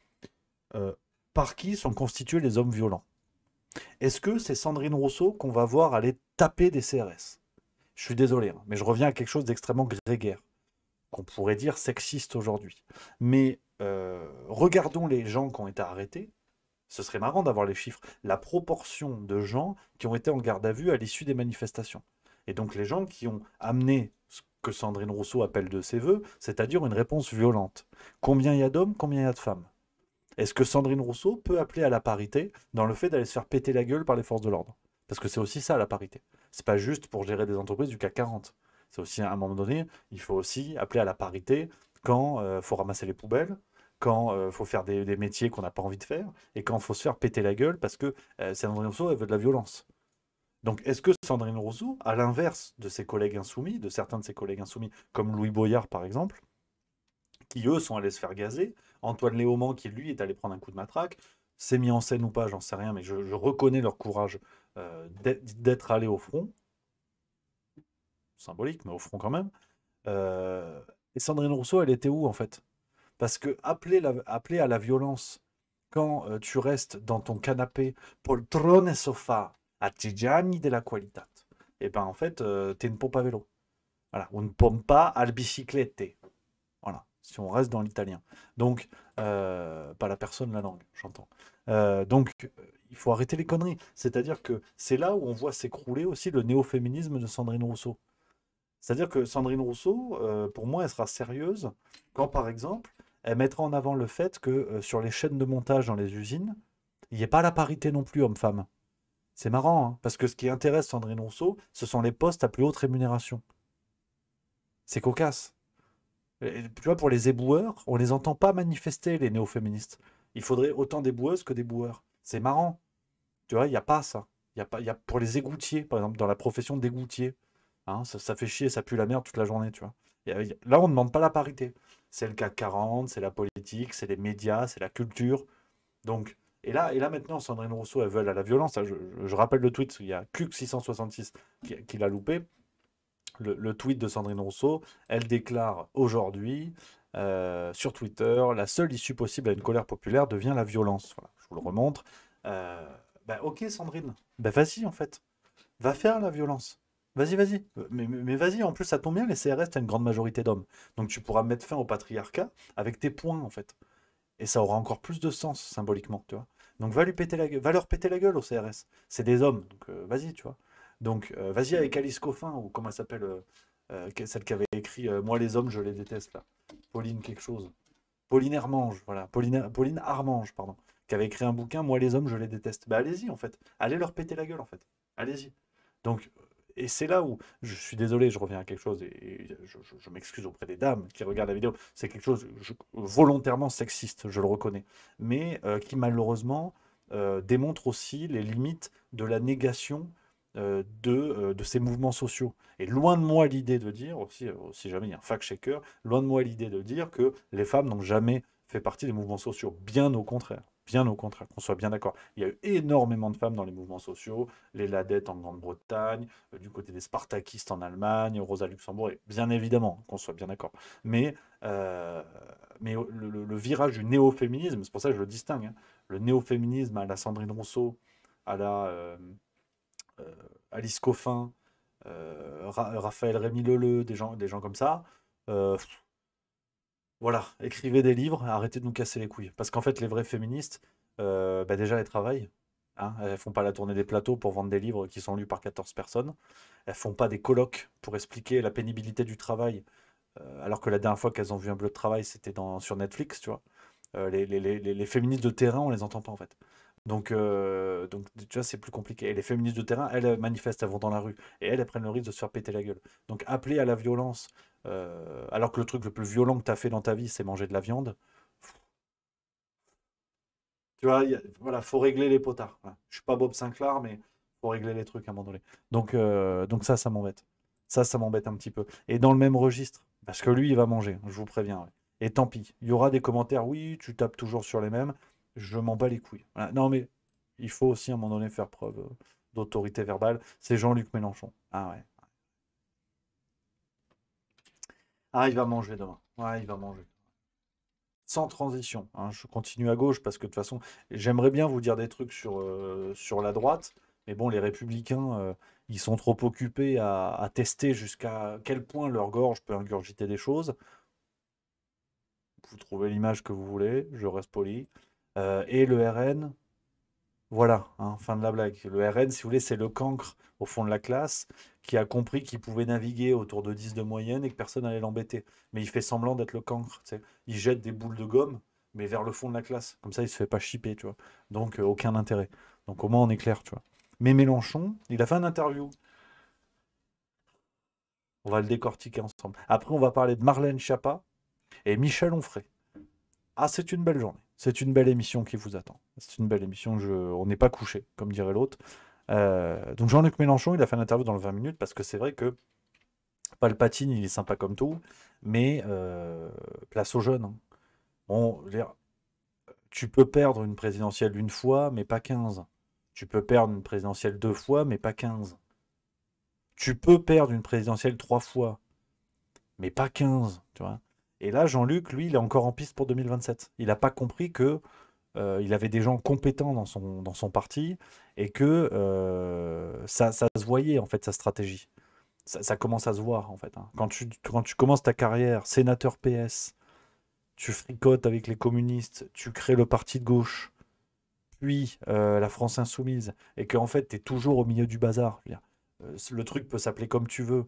euh, par qui sont constitués les hommes violents Est-ce que c'est Sandrine Rousseau qu'on va voir aller taper des CRS Je suis désolé, hein, mais je reviens à quelque chose d'extrêmement grégaire, qu'on pourrait dire sexiste aujourd'hui. Mais euh, regardons les gens qui ont été arrêtés. Ce serait marrant d'avoir les chiffres. La proportion de gens qui ont été en garde à vue à l'issue des manifestations. Et donc les gens qui ont amené ce que Sandrine Rousseau appelle de ses voeux, c'est-à-dire une réponse violente. Combien il y a d'hommes, combien il y a de femmes Est-ce que Sandrine Rousseau peut appeler à la parité dans le fait d'aller se faire péter la gueule par les forces de l'ordre Parce que c'est aussi ça la parité. C'est pas juste pour gérer des entreprises du CAC 40. C'est aussi à un moment donné, il faut aussi appeler à la parité quand il euh, faut ramasser les poubelles, quand il euh, faut faire des, métiers qu'on n'a pas envie de faire, et quand il faut se faire péter la gueule parce que euh, Sandrine Rousseau, elle veut de la violence. Donc est-ce que Sandrine Rousseau, à l'inverse de ses collègues insoumis, de certains de ses collègues insoumis, comme Louis Boyard par exemple, qui eux sont allés se faire gazer, Antoine Léaumont qui lui est allé prendre un coup de matraque, s'est mis en scène ou pas, j'en sais rien, mais je, reconnais leur courage euh, d'être allé au front, symbolique, mais au front quand même. et Sandrine Rousseau, elle était où en fait parce que appeler, à la violence quand euh, tu restes dans ton canapé poltrone sofa a Tigiani della qualità, et eh ben en fait, euh, tu es une pompe à vélo. Voilà, une pompa al bicyclette. Voilà, si on reste dans l'italien. Donc, euh, pas la personne, la langue, j'entends. donc, il faut arrêter les conneries. C'est-à-dire que c'est là où on voit s'écrouler aussi le néo-féminisme de Sandrine Rousseau. C'est-à-dire que Sandrine Rousseau, pour moi, elle sera sérieuse quand, par exemple, elle mettra en avant le fait que euh, sur les chaînes de montage dans les usines, il n'y ait pas la parité non plus homme-femme. C'est marrant, hein, parce que ce qui intéresse Sandrine Rousseau, ce sont les postes à plus haute rémunération. C'est cocasse. tu vois, pour les éboueurs, on ne les entend pas manifester, les néo-féministes. Il faudrait autant des boueuses que des boueurs. C'est marrant. Tu vois, il n'y a pas ça. Y a pas, y pour les égoutiers, par exemple, dans la profession d'égoutier, hein, ça, fait chier, ça pue la merde toute la journée, tu vois. Euh, là, on ne demande pas la parité c'est le CAC 40, c'est la politique, c'est les médias, c'est la culture. Donc, et là, et là maintenant, Sandrine Rousseau, elle veut à la violence. Je, rappelle le tweet, il y a CUC666 qui, l'a loupé. Le, tweet de Sandrine Rousseau, elle déclare aujourd'hui euh, sur Twitter La seule issue possible à une colère populaire devient la violence. je vous le remontre. Euh, ben, ok, Sandrine, bah, vas-y en fait, va faire la violence. Vas-y, vas-y. Euh, mais, vas-y, en plus, ça tombe bien, les CRS, t'as une grande majorité d'hommes. Donc tu pourras mettre fin au patriarcat avec tes points, en fait. Et ça aura encore plus de sens, symboliquement, tu vois. Donc va, lui péter la gueule, va leur péter la gueule au CRS. C'est des hommes, donc euh, vas-y, tu vois. Donc euh, vas-y avec Alice Coffin, ou comment elle s'appelle, celle qui avait écrit Moi les hommes, je les déteste, là. Pauline quelque chose. Pauline Armange, voilà. Pauline, Pauline Armange, pardon. Qui avait écrit un bouquin, Moi les hommes, je les déteste. Bah allez-y, en fait. Allez leur péter la gueule, en fait. Allez-y. Donc et c'est là où, je suis désolé, je reviens à quelque chose, et, je, m'excuse auprès des dames qui regardent la vidéo, c'est quelque chose volontairement sexiste, je le reconnais, mais euh, qui malheureusement euh, démontre aussi les limites de la négation euh, de, ces mouvements sociaux. Et loin de moi l'idée de dire, aussi, si jamais il y a un fact-checker, loin de moi l'idée de dire que les femmes n'ont jamais fait partie des mouvements sociaux, bien au contraire. Bien au contraire, qu'on soit bien d'accord. Il y a eu énormément de femmes dans les mouvements sociaux, les Ladettes en Grande-Bretagne, euh, du côté des Spartakistes en Allemagne, Rosa Luxembourg, et bien évidemment, qu'on soit bien d'accord. Mais, euh, mais le, virage du néo-féminisme, c'est pour ça que je le distingue, hein, le néo-féminisme à la Sandrine Rousseau, à la euh, Alice Coffin, Raphaël Rémy Leleu, des gens, des gens comme ça, voilà, écrivez des livres, arrêtez de nous casser les couilles. Parce qu'en fait, les vraies féministes, euh, bah, déjà, elles travaillent. Hein. elles font pas la tournée des plateaux pour vendre des livres qui sont lus par 14 personnes. Elles font pas des colloques pour expliquer la pénibilité du travail. Euh, alors que la dernière fois qu'elles ont vu un bleu de travail, c'était sur Netflix, tu vois. Euh, les, les, féministes de terrain, on les entend pas en fait. Euh, donc, tu vois, c'est plus compliqué. Et les féministes de terrain, elles manifestent, elles vont dans la rue. Et elles, elles prennent le risque de se faire péter la gueule. Donc, appeler à la violence, euh, alors que le truc le plus violent que tu as fait dans ta vie, c'est manger de la viande. Tu vois, voilà, faut régler les potards. Je suis pas Bob Sinclair, mais faut régler les trucs à un moment donné. Donc, euh, donc ça, ça m'embête. Ça, ça m'embête un petit peu. Et dans le même registre, parce que lui, il va manger, je vous préviens. Et tant pis, il y aura des commentaires, oui, tu tapes toujours sur les mêmes je m'en bats les couilles. Non, mais il faut aussi à un moment donné faire preuve euh, d'autorité verbale. C'est Jean-Luc Mélenchon. Ah ouais. Ah, il va manger demain. Ouais, il va manger. Sans transition. Hein. Je continue à gauche parce que de toute façon, j'aimerais bien vous dire des trucs sur, euh, sur la droite. Mais bon, les républicains, euh, ils sont trop occupés à, à tester jusqu'à quel point leur gorge peut ingurgiter des choses. Vous trouvez l'image que vous voulez, je reste poli. Euh, et le RN, voilà, hein, fin de la blague. Le RN, si vous voulez, c'est le cancre au fond de la classe qui a compris qu'il pouvait naviguer autour de 10 de moyenne et que personne n'allait l'embêter. Mais il fait semblant d'être le cancre. Tu Il jette des boules de gomme, mais vers le fond de la classe. Comme ça, il ne se fait pas chipper, tu vois. Donc, euh, aucun intérêt. Donc, au moins, on est clair, tu vois. Mais Mélenchon, il a fait un interview. On va le décortiquer ensemble. Après, on va parler de Marlène Schiappa et Michel Onfray. Ah, c'est une belle journée c'est une belle émission qui vous attend. C'est une belle émission, je... on n'est pas couché, comme dirait l'autre. Euh, donc Jean-Luc Mélenchon, il a fait une interview dans le 20 minutes parce que c'est vrai que Palpatine, il est sympa comme tout, mais euh, place aux jeunes. Hein. tu peux perdre une présidentielle une fois, mais pas 15. Tu peux perdre une présidentielle deux fois, mais pas 15. Tu peux perdre une présidentielle trois fois, mais pas 15, tu vois. Et là, Jean-Luc, lui, il est encore en piste pour 2027. Il n'a pas compris que euh, il avait des gens compétents dans son, dans son parti et que euh, ça, ça, se voyait, en fait, sa stratégie. Ça, commence à se voir, en fait. Hein. Quand, tu, tu commences ta carrière, sénateur PS, tu fricotes avec les communistes, tu crées le parti de gauche, puis euh, la France insoumise, et que en fait, tu es toujours au milieu du bazar. le truc peut s'appeler comme tu veux,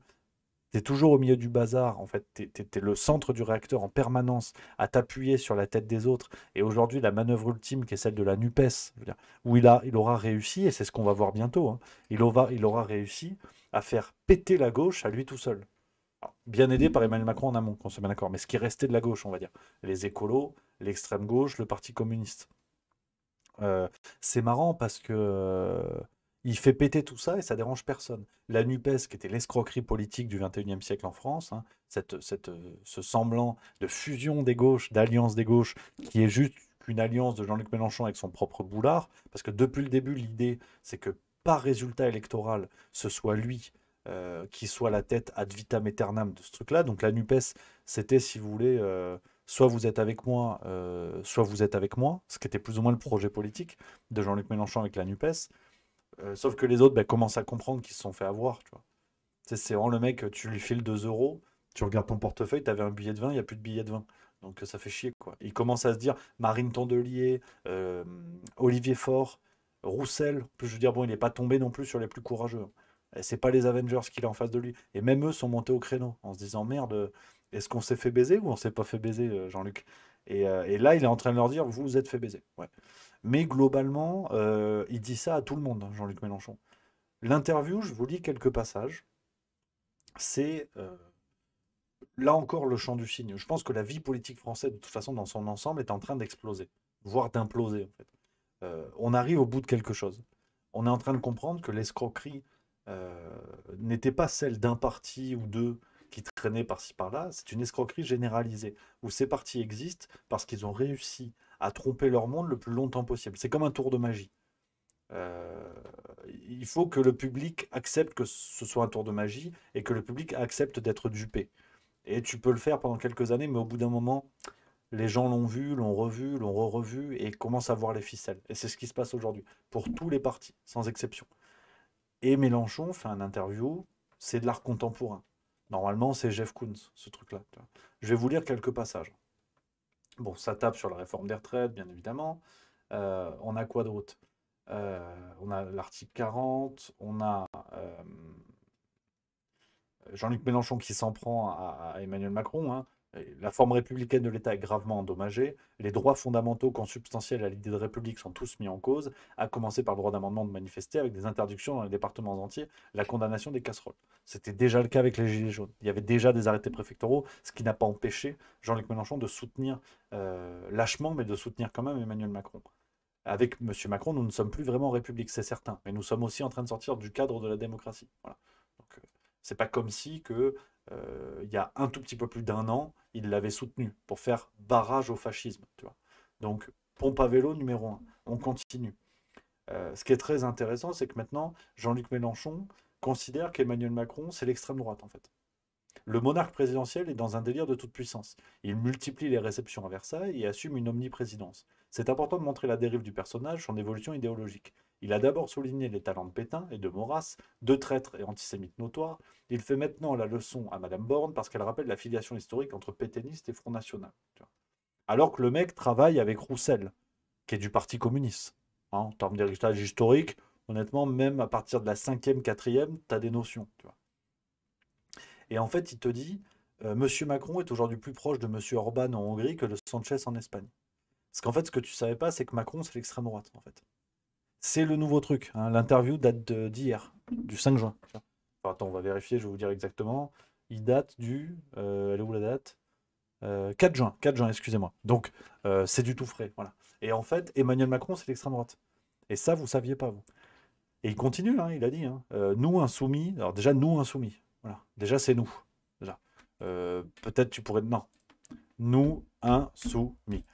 tu toujours au milieu du bazar, en fait, tu es, le centre du réacteur en permanence, à t'appuyer sur la tête des autres. Et aujourd'hui, la manœuvre ultime, qui est celle de la NUPES, où il, a, il aura réussi, et c'est ce qu'on va voir bientôt, hein, il, aura, réussi à faire péter la gauche à lui tout seul. bien aidé par Emmanuel Macron en amont, qu'on se met d'accord, mais ce qui restait de la gauche, on va dire, les écolos, l'extrême gauche, le Parti communiste. Euh, c'est marrant parce que euh, il fait péter tout ça et ça dérange personne. La NUPES, qui était l'escroquerie politique du 21e siècle en France, hein, cette, euh, ce semblant de fusion des gauches, d'alliance des gauches, qui est juste une alliance de Jean-Luc Mélenchon avec son propre boulard, parce que depuis le début, l'idée, c'est que par résultat électoral, ce soit lui euh, qui soit la tête ad vitam aeternam de ce truc-là. Donc la NUPES, c'était, si vous voulez, euh, soit vous êtes avec moi, soit vous êtes avec moi, ce qui était plus ou moins le projet politique de Jean-Luc Mélenchon avec la NUPES. Euh, sauf que les autres ben, commencent à comprendre qu'ils se sont fait avoir. Tu vois. C'est vraiment le mec, tu lui files 2 euros, tu regardes ton portefeuille, tu avais un billet de 20, il n'y a plus de billet de 20. Donc ça fait chier. quoi. Il commence à se dire Marine Tondelier, euh, Olivier Faure, Roussel. je veux dire, bon, il n'est pas tombé non plus sur les plus courageux. Hein. C'est pas les Avengers qu'il a en face de lui. Et même eux sont montés au créneau en se disant Merde, euh, est-ce qu'on s'est fait baiser ou on s'est pas fait baiser, Jean-Luc et, et, là, il est en train de leur dire Vous vous êtes fait baiser. Ouais. Mais globalement, euh, il dit ça à tout le monde, hein, Jean-Luc Mélenchon. L'interview, je vous lis quelques passages. C'est euh, là encore le champ du signe. Je pense que la vie politique française, de toute façon, dans son ensemble, est en train d'exploser, voire d'imploser, euh, on arrive au bout de quelque chose. On est en train de comprendre que l'escroquerie n'était pas celle d'un parti ou deux qui traînait par-ci par-là, c'est une escroquerie généralisée, où ces partis existent parce qu'ils ont réussi à tromper leur monde le plus longtemps possible. C'est comme un tour de magie. Euh, il faut que le public accepte que ce soit un tour de magie et que le public accepte d'être dupé. Et tu peux le faire pendant quelques années, mais au bout d'un moment, les gens l'ont vu, l'ont revu, l'ont re-revu et commencent à voir les ficelles. Et c'est ce qui se passe aujourd'hui, pour tous les partis, sans exception. Et Mélenchon fait un interview, c'est de l'art contemporain. Normalement, c'est Jeff Koons, ce truc-là. Je vais vous lire quelques passages. Bon, ça tape sur la réforme des retraites, bien évidemment. Euh, on a quoi d'autre euh, On a l'article 40, on a euh, Jean-Luc Mélenchon qui s'en prend à, Emmanuel Macron. Hein. La forme républicaine de l'État est gravement endommagée, les droits fondamentaux consubstantiels à l'idée de république sont tous mis en cause, à commencer par le droit d'amendement de manifester avec des interdictions dans les départements entiers, la condamnation des casseroles. C'était déjà le cas avec les Gilets jaunes. Il y avait déjà des arrêtés préfectoraux, ce qui n'a pas empêché Jean-Luc Mélenchon de soutenir euh, lâchement, mais de soutenir quand même Emmanuel Macron. Avec M. Macron, nous ne sommes plus vraiment en république, c'est certain, mais nous sommes aussi en train de sortir du cadre de la démocratie. Voilà. Donc, euh, c'est pas comme si que euh, il y a un tout petit peu plus d'un an, il l'avait soutenu pour faire barrage au fascisme. Donc, pompe à vélo numéro un. On continue. Euh, ce qui est très intéressant, c'est que maintenant, Jean-Luc Mélenchon considère qu'Emmanuel Macron, c'est l'extrême droite, en fait. Le monarque présidentiel est dans un délire de toute puissance. Il multiplie les réceptions à Versailles et assume une omniprésidence. C'est important de montrer la dérive du personnage, son évolution idéologique. Il a d'abord souligné les talents de Pétain et de Maurras, deux traîtres et antisémites notoires. Il fait maintenant la leçon à Madame Borne parce qu'elle rappelle la filiation historique entre pétainistes et Front National. Alors que le mec travaille avec Roussel, qui est du Parti communiste. Hein. en termes d'héritage historique, honnêtement, même à partir de la 5e, 4e, tu as des notions. Et en fait, il te dit, M. Euh, Monsieur Macron est aujourd'hui plus proche de Monsieur Orban en Hongrie que de Sanchez en Espagne. Parce qu'en fait, ce que tu savais pas, c'est que Macron, c'est l'extrême droite, en fait. C'est le nouveau truc. Hein. L'interview date d'hier, du 5 juin. attends, on va vérifier, je vais vous dire exactement. Il date du. Euh, elle est où la date 4 euh, juin, 4 juin, excusez-moi. Donc, euh, c'est du tout frais. Voilà. Et en fait, Emmanuel Macron, c'est l'extrême droite. Et ça, vous saviez pas, vous. Et il continue, hein, il a dit. Hein. nous, insoumis. Alors, déjà, nous, insoumis. Voilà. Déjà, c'est nous. Déjà. Peut-être tu pourrais. Non. Nous, insoumis.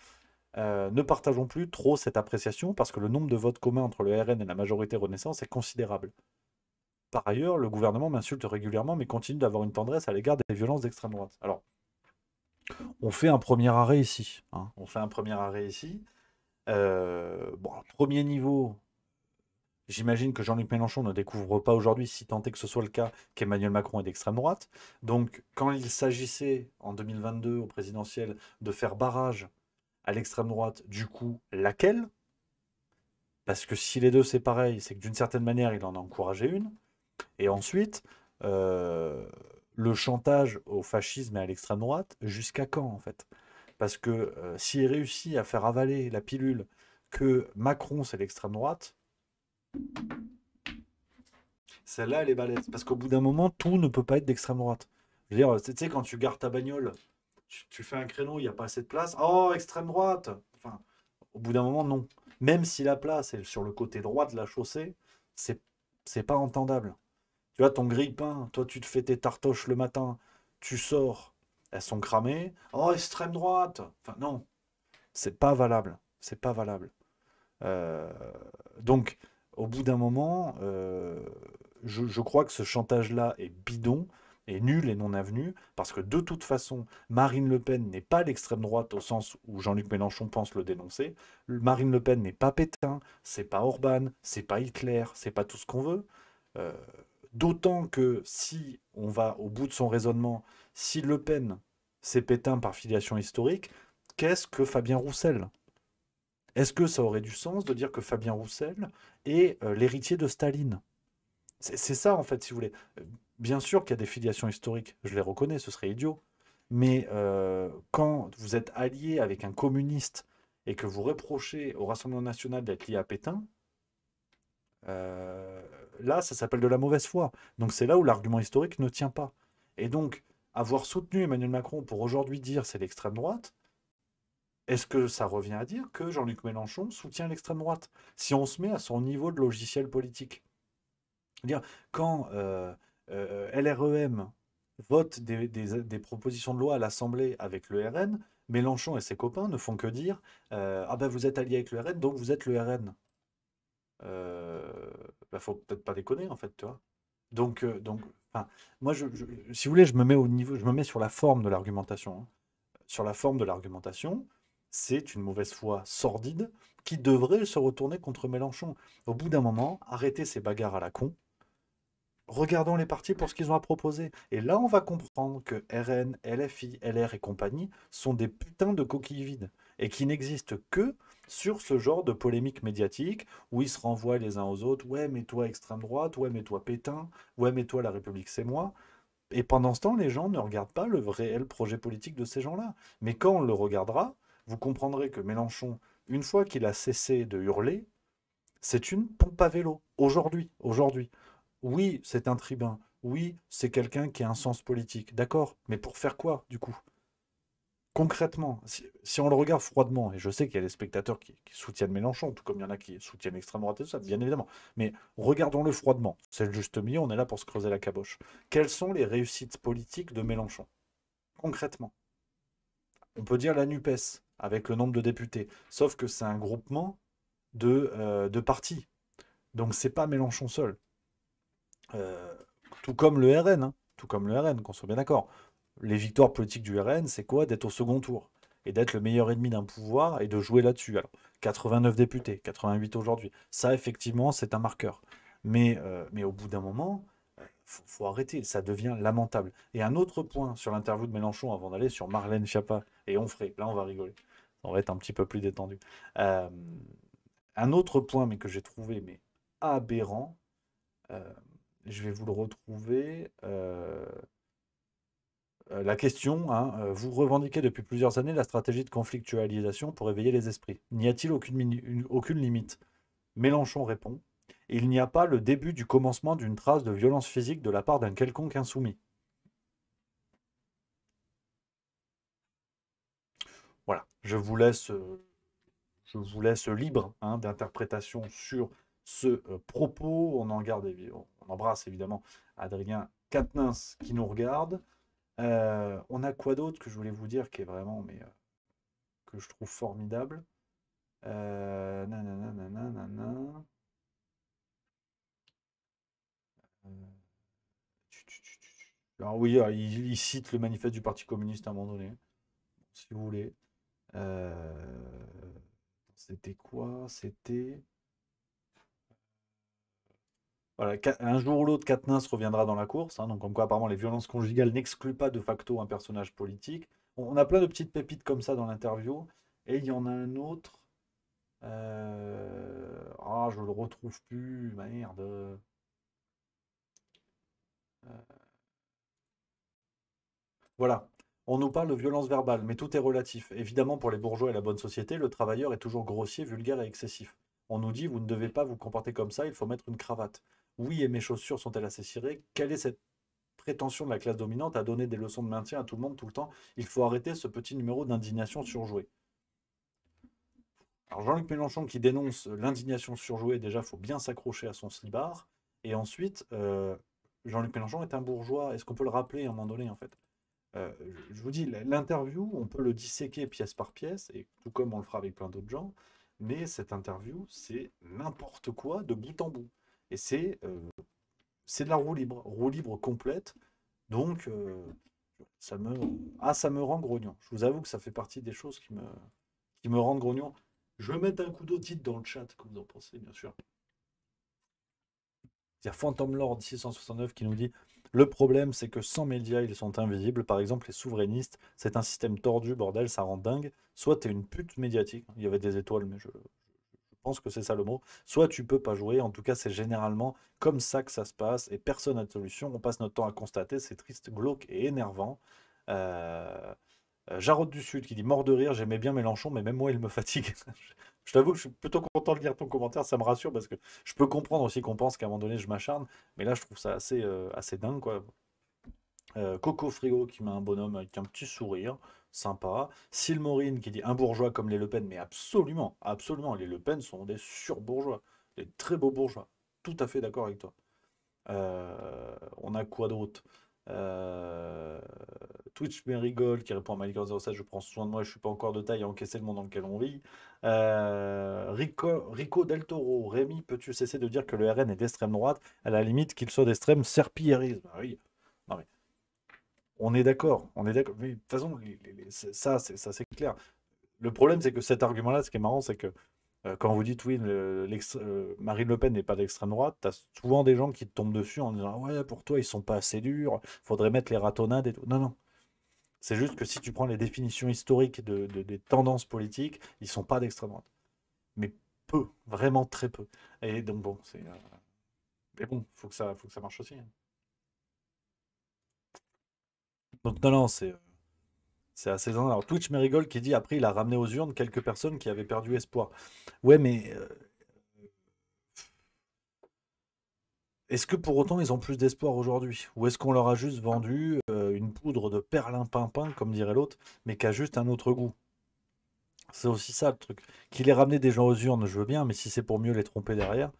Euh, ne partageons plus trop cette appréciation parce que le nombre de votes communs entre le RN et la majorité Renaissance est considérable. Par ailleurs, le gouvernement m'insulte régulièrement mais continue d'avoir une tendresse à l'égard des violences d'extrême droite. Alors, on fait un premier arrêt ici. Hein. On fait un premier arrêt ici. Euh, premier niveau, j'imagine que Jean-Luc Mélenchon ne découvre pas aujourd'hui, si tant est que ce soit le cas, qu'Emmanuel Macron est d'extrême droite. Donc, quand il s'agissait en 2022 au présidentiel de faire barrage à l'extrême droite, du coup, laquelle Parce que si les deux c'est pareil, c'est que d'une certaine manière, il en a encouragé une. Et ensuite, euh, le chantage au fascisme et à l'extrême droite, jusqu'à quand en fait Parce que euh, s'il réussit à faire avaler la pilule que Macron c'est l'extrême droite, celle-là elle est Parce qu'au bout d'un moment, tout ne peut pas être d'extrême droite. Je veux dire, tu sais, quand tu gardes ta bagnole tu, fais un créneau, il n'y a pas assez de place. Oh, extrême droite au bout d'un moment, non. Même si la place est sur le côté droit de la chaussée, c'est n'est pas entendable. Tu vois, ton grille-pain, toi, tu te fais tes tartoches le matin, tu sors, elles sont cramées. Oh, extrême droite Enfin, non. C'est pas valable. C'est pas valable. Euh, donc, au bout d'un moment, euh, je, crois que ce chantage-là est bidon est nul et non avenue, parce que de toute façon, Marine Le Pen n'est pas l'extrême droite au sens où Jean-Luc Mélenchon pense le dénoncer. Marine Le Pen n'est pas Pétain, c'est pas Orban, c'est pas Hitler, c'est pas tout ce qu'on veut. Euh, d'autant que si on va au bout de son raisonnement, si Le Pen c'est Pétain par filiation historique, qu'est-ce que Fabien Roussel Est-ce que ça aurait du sens de dire que Fabien Roussel est euh, l'héritier de Staline c'est ça, en fait, si vous voulez bien sûr qu'il y a des filiations historiques, je les reconnais, ce serait idiot. Mais euh, quand vous êtes allié avec un communiste et que vous reprochez au Rassemblement national d'être lié à Pétain, euh, là, ça s'appelle de la mauvaise foi. Donc c'est là où l'argument historique ne tient pas. Et donc, avoir soutenu Emmanuel Macron pour aujourd'hui dire c'est l'extrême droite, est-ce que ça revient à dire que Jean-Luc Mélenchon soutient l'extrême droite Si on se met à son niveau de logiciel politique. Dire, quand euh, euh, LREM vote des, propositions de loi à l'Assemblée avec le RN, Mélenchon et ses copains ne font que dire euh, Ah ben vous êtes allié avec le RN, donc vous êtes le RN. Il euh, bah faut peut-être pas déconner en fait, Donc, donc moi, je, si vous voulez, je me mets au niveau, je me mets sur la forme de l'argumentation. Hein. Sur la forme de l'argumentation, c'est une mauvaise foi sordide qui devrait se retourner contre Mélenchon. Au bout d'un moment, arrêtez ces bagarres à la con regardons les partis pour ce qu'ils ont à proposer. Et là, on va comprendre que RN, LFI, LR et compagnie sont des putains de coquilles vides et qui n'existent que sur ce genre de polémique médiatique où ils se renvoient les uns aux autres. Ouais, mais toi extrême droite, ouais, mais toi Pétain, ouais, mais toi la République, c'est moi. Et pendant ce temps, les gens ne regardent pas le réel projet politique de ces gens-là. Mais quand on le regardera, vous comprendrez que Mélenchon, une fois qu'il a cessé de hurler, c'est une pompe à vélo, aujourd'hui, aujourd'hui. Oui, c'est un tribun. Oui, c'est quelqu'un qui a un sens politique. D'accord, mais pour faire quoi, du coup Concrètement, si, on le regarde froidement, et je sais qu'il y a des spectateurs qui, soutiennent Mélenchon, tout comme il y en a qui soutiennent l'extrême droite et tout ça, bien évidemment, mais regardons-le froidement. C'est le juste milieu, on est là pour se creuser la caboche. Quelles sont les réussites politiques de Mélenchon Concrètement, on peut dire la NUPES, avec le nombre de députés, sauf que c'est un groupement de, euh, de partis. Donc c'est pas Mélenchon seul. Euh, tout comme le RN, hein. tout comme le RN, qu'on soit bien d'accord. Les victoires politiques du RN, c'est quoi D'être au second tour et d'être le meilleur ennemi d'un pouvoir et de jouer là-dessus. Alors, 89 députés, 88 aujourd'hui, ça effectivement, c'est un marqueur. Mais, euh, mais au bout d'un moment, euh, faut, faut arrêter, ça devient lamentable. Et un autre point sur l'interview de Mélenchon avant d'aller sur Marlène Schiappa et Onfray, là on va rigoler, on va être un petit peu plus détendu. un autre point, mais que j'ai trouvé mais aberrant, je vais vous le retrouver. Euh, euh, la question, hein, euh, vous revendiquez depuis plusieurs années la stratégie de conflictualisation pour éveiller les esprits. N'y a-t-il aucune, limite Mélenchon répond, il n'y a pas le début du commencement d'une trace de violence physique de la part d'un quelconque insoumis. Voilà, je vous laisse, je vous laisse libre hein, d'interprétation sur ce euh, propos. On en garde, on embrasse évidemment Adrien Quatennens qui nous regarde. Euh, on a quoi d'autre que je voulais vous dire qui est vraiment, mais euh, que je trouve formidable. nanana, Alors oui, il, il, cite le manifeste du Parti communiste à un moment donné, si vous voulez. C'était quoi C'était voilà, un jour ou l'autre, Katniss reviendra dans la course. Hein, donc, comme quoi, apparemment, les violences conjugales n'excluent pas de facto un personnage politique. On, a plein de petites pépites comme ça dans l'interview. Et il y en a un autre. Euh, ah, je ne je le retrouve plus. Merde. Euh. Voilà. On nous parle de violence verbale, mais tout est relatif. Évidemment, pour les bourgeois et la bonne société, le travailleur est toujours grossier, vulgaire et excessif. On nous dit, vous ne devez pas vous comporter comme ça, il faut mettre une cravate oui, et mes chaussures sont-elles assez cirées Quelle est cette prétention de la classe dominante à donner des leçons de maintien à tout le monde tout le temps Il faut arrêter ce petit numéro d'indignation surjouée. Alors Jean-Luc Mélenchon qui dénonce l'indignation surjouée, déjà, faut bien s'accrocher à son slibard. Et ensuite, euh, Jean-Luc Mélenchon est un bourgeois. Est-ce qu'on peut le rappeler à un moment donné, en fait euh, Je vous dis, l'interview, on peut le disséquer pièce par pièce, et tout comme on le fera avec plein d'autres gens. Mais cette interview, c'est n'importe quoi de bout en bout. Et c'est euh, c'est de la roue libre, roue libre complète. Donc, euh, ça me, ah, ça me rend grognon. Je vous avoue que ça fait partie des choses qui me, qui me rendent grognon. Je vais mettre un coup d'audit dans le chat, comme vous en pensez, bien sûr. Il y a Phantom Lord 669 qui nous dit Le problème, c'est que sans médias, ils sont invisibles. Par exemple, les souverainistes, c'est un système tordu, bordel, ça rend dingue. Soit tu es une pute médiatique. Il y avait des étoiles, mais je, pense que c'est ça le mot. Soit tu peux pas jouer, en tout cas c'est généralement comme ça que ça se passe et personne a de solution. On passe notre temps à constater, c'est triste, glauque et énervant. Euh... Jarod du Sud qui dit mort de rire, j'aimais bien Mélenchon, mais même moi il me fatigue. je t'avoue que je suis plutôt content de lire ton commentaire, ça me rassure parce que je peux comprendre aussi qu'on pense qu'à un moment donné je m'acharne, mais là je trouve ça assez, euh, assez dingue quoi. Euh, Coco Frigo qui met un bonhomme avec un petit sourire sympa. Morine qui dit un bourgeois comme les Le Pen, mais absolument, absolument, les Le Pen sont des surbourgeois, des très beaux bourgeois. Tout à fait d'accord avec toi. Euh, on a quoi d'autre euh, Twitch Merigold qui répond à Malik07, je prends soin de moi, je suis pas encore de taille à encaisser le monde dans lequel on vit. Euh, Rico, Del Toro, Rémi, peux-tu cesser de dire que le RN est d'extrême droite, à la limite qu'il soit d'extrême serpillérisme bah Oui, non mais on est d'accord, on est d'accord. Mais de toute façon, ça, c'est ça, c'est clair. Le problème, c'est que cet argument-là, ce qui est marrant, c'est que euh, quand vous dites oui, euh, Marine Le Pen n'est pas d'extrême droite, tu as souvent des gens qui te tombent dessus en disant ouais, pour toi, ils sont pas assez durs, faudrait mettre les ratonnades et tout. Non, non. C'est juste que si tu prends les définitions historiques de, des tendances politiques, ils sont pas d'extrême droite. Mais peu, vraiment très peu. Et donc bon, c'est. Euh, mais bon, faut que ça, faut que ça marche aussi. Hein non, non, c'est assez dingue. Alors Twitch me rigole qui dit après il a ramené aux urnes quelques personnes qui avaient perdu espoir. Ouais, mais euh, est-ce que pour autant ils ont plus d'espoir aujourd'hui Ou est-ce qu'on leur a juste vendu euh, une poudre de perlimpinpin, comme dirait l'autre, mais qui a juste un autre goût C'est aussi ça le truc. Qu'il ait ramené des gens aux urnes, je veux bien, mais si c'est pour mieux les tromper derrière,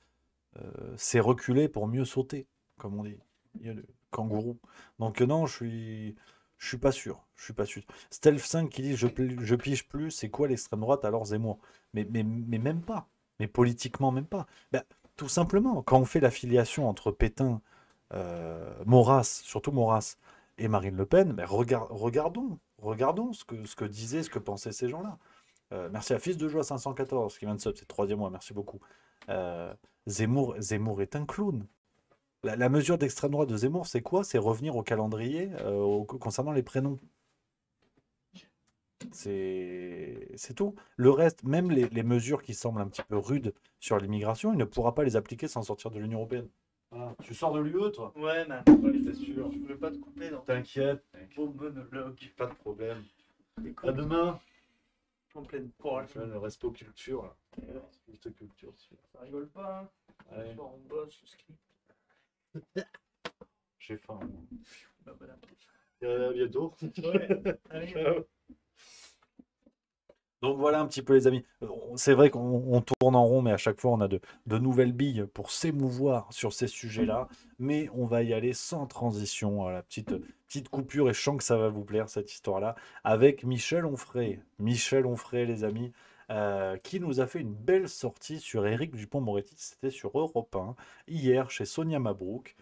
euh, c'est reculer pour mieux sauter, comme on dit. Il y a le kangourou. Donc non, je suis... Je suis pas sûr. Je suis pas sûr. Stealth 5 qui dit je, je pige plus, c'est quoi l'extrême droite alors Zemmour mais, mais, mais, même pas. Mais politiquement, même pas. Bah, tout simplement, quand on fait la filiation entre Pétain, euh, Maurras, surtout Maurras, et Marine Le Pen, mais bah, regardons, regardons ce que, ce que disaient, ce que pensaient ces gens-là. Euh, merci à Fils de Joie 514 qui vient de sub, c'est troisième mois, merci beaucoup. Euh, Zemmour, Zemmour est un clown. La, mesure d'extrême droite de Zemmour, c'est quoi C'est revenir au calendrier euh, concernant les prénoms. C'est tout. Le reste, même les, mesures qui semblent un petit peu rudes sur l'immigration, il ne pourra pas les appliquer sans sortir de l'Union Européenne. Ah, tu sors de l'UE, toi Ouais, mais c'est sûr. Je voulais pas te couper. T'inquiète. monologue. Pas de problème. À demain. En pleine Le resto culture. Là. Ça rigole pas. Hein. Allez. On bosse, j'ai faim. bientôt. Bah, Donc voilà un petit peu les amis. Euh, c'est vrai qu'on tourne en rond, mais à chaque fois on a de, nouvelles billes pour s'émouvoir sur ces sujets-là. Mais on va y aller sans transition hein, la petite, petite coupure et je sens que ça va vous plaire cette histoire-là. Avec Michel Onfray. Michel Onfray les amis, euh, qui nous a fait une belle sortie sur Eric Dupont-Moretti, c'était sur Europe 1, hier chez Sonia Mabrouk.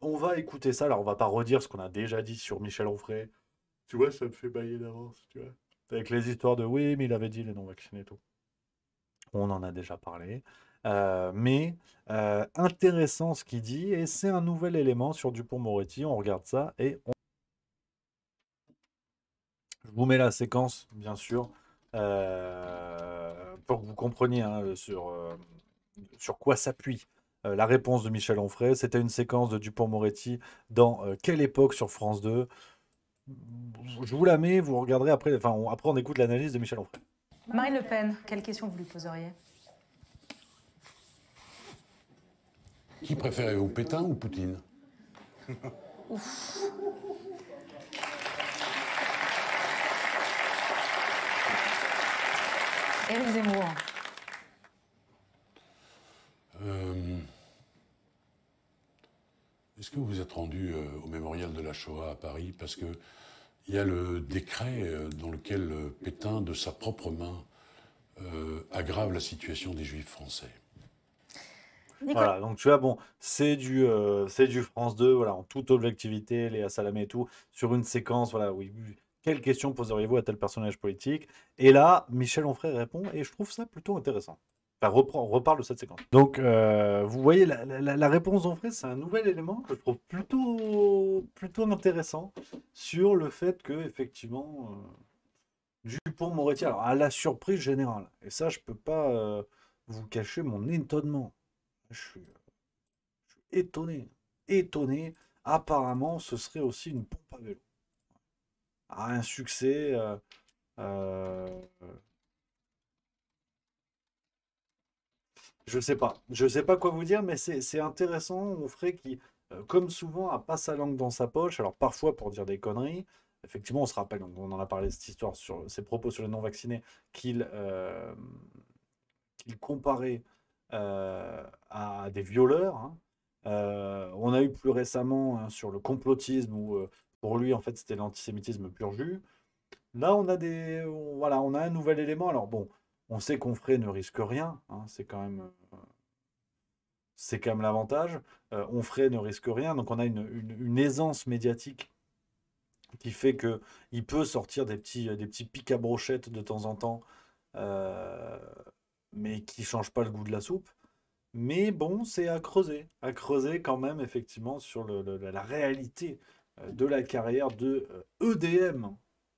On va écouter ça, alors on va pas redire ce qu'on a déjà dit sur Michel Onfray. Tu vois, ça me fait bailler d'avance, tu vois. Avec les histoires de oui, mais il avait dit les non-vaccinés et tout. On en a déjà parlé. Euh, mais euh, intéressant ce qu'il dit, et c'est un nouvel élément sur Dupont-Moretti. On regarde ça et on. Je vous mets la séquence, bien sûr, euh, pour que vous compreniez hein, euh, sur, euh, sur quoi s'appuie la réponse de Michel Onfray. C'était une séquence de Dupont-Moretti dans Quelle époque sur France 2 Je vous la mets, vous regarderez après. Enfin, après, on écoute l'analyse de Michel Onfray. Marine Le Pen, quelle question vous lui poseriez Qui préférez-vous, Pétain ou Poutine Ouf Éric euh, Est-ce que vous vous êtes rendu euh, au mémorial de la Shoah à Paris Parce que il y a le décret euh, dans lequel Pétain, de sa propre main, aggrave la situation des Juifs français. Voilà, donc tu vois, bon, c'est du, c'est du France 2, voilà, en toute objectivité, Léa Salamé et tout, sur une séquence, voilà, oui quelle question poseriez-vous à tel personnage politique Et là, Michel Onfray répond, et je trouve ça plutôt intéressant. Enfin, reprend, reparle de cette séquence. Donc, euh, vous voyez, la, réponse d'Onfray, c'est un nouvel élément que je trouve plutôt, plutôt intéressant sur le fait que, effectivement, euh, Dupont-Moretti, alors à la surprise générale, et ça, je peux pas euh, vous cacher mon étonnement. Je suis, je suis étonné, étonné. Apparemment, ce serait aussi une pompe à vélo un succès euh, euh, je sais pas. Je ne sais pas quoi vous dire, mais c'est intéressant. On ferait qui, euh, comme souvent, a pas sa langue dans sa poche. Alors parfois pour dire des conneries. Effectivement, on se rappelle, on en a parlé cette histoire sur ses propos sur les non-vaccinés, qu'il comparait à des violeurs. Hein. on a eu plus récemment hein, sur le complotisme où pour lui, en fait, c'était l'antisémitisme pur jus. Là, on a des, voilà, on a un nouvel élément. Alors bon, on sait qu'on qu'Onfray ne risque rien. Hein, c'est quand même, euh, c'est quand même l'avantage. Euh, on Onfray ne risque rien, donc on a une, aisance médiatique qui fait que il peut sortir des petits, des petits pics à brochettes de temps en temps, euh, mais qui change pas le goût de la soupe. Mais bon, c'est à creuser, à creuser quand même effectivement sur la réalité euh, de la carrière de EDM, euh, e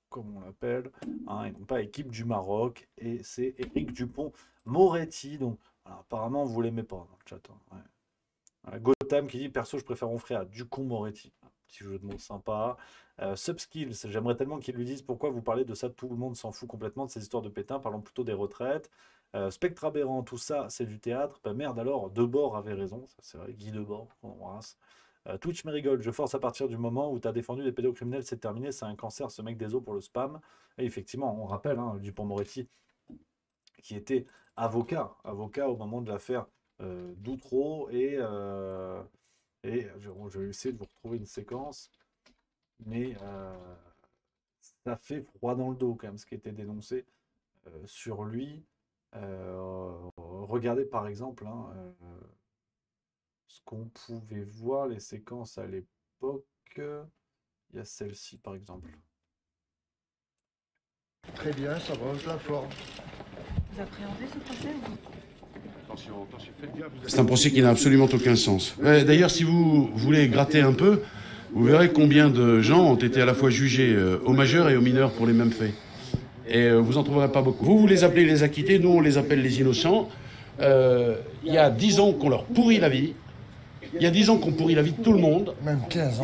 comme on l'appelle, hein, et pas équipe du Maroc, et c'est Eric Dupont-Moretti. Donc, apparemment, vous l'aimez pas dans le chat. Hein, Gotham qui dit perso, je préfère mon frère ducon moretti Petit jeu de mots sympa. Euh, Subskills, j'aimerais tellement qu'ils lui disent pourquoi vous parlez de ça. Tout le monde s'en fout complètement de ces histoires de pétain. Parlons plutôt des retraites. spectra Spectre aberrant, tout ça, c'est du théâtre. pas bah, merde, alors, Debord avait raison. C'est vrai, Guy Debord, on embrasse. Euh, Twitch me rigole, je force à partir du moment où tu as défendu les pédocriminels, c'est terminé, c'est un cancer, ce mec des os pour le spam. Et effectivement, on rappelle, hein, Dupont-Moretti, qui était avocat, avocat au moment de l'affaire euh, d'Outro. et, euh, je, vais essayer de vous retrouver une séquence, mais ça fait froid dans le dos quand même, ce qui était dénoncé sur lui. regardez par exemple, hein, ce qu'on pouvait voir, les séquences à l'époque, il y a celle-ci par exemple. Très bien, ça brosse la forme. Vous appréhendez ce procès Attention, C'est un procès qui n'a absolument aucun sens. D'ailleurs, si vous voulez gratter un peu, vous verrez combien de gens ont été à la fois jugés euh, aux majeurs et aux mineurs pour les mêmes faits. Et euh, vous n'en trouverez pas beaucoup. Vous, vous les appelez les acquittés, nous, on les appelle les innocents. Euh, il y a dix ans qu'on leur pourrit la vie. Il y a dix ans qu'on pourrit la vie de tout le monde.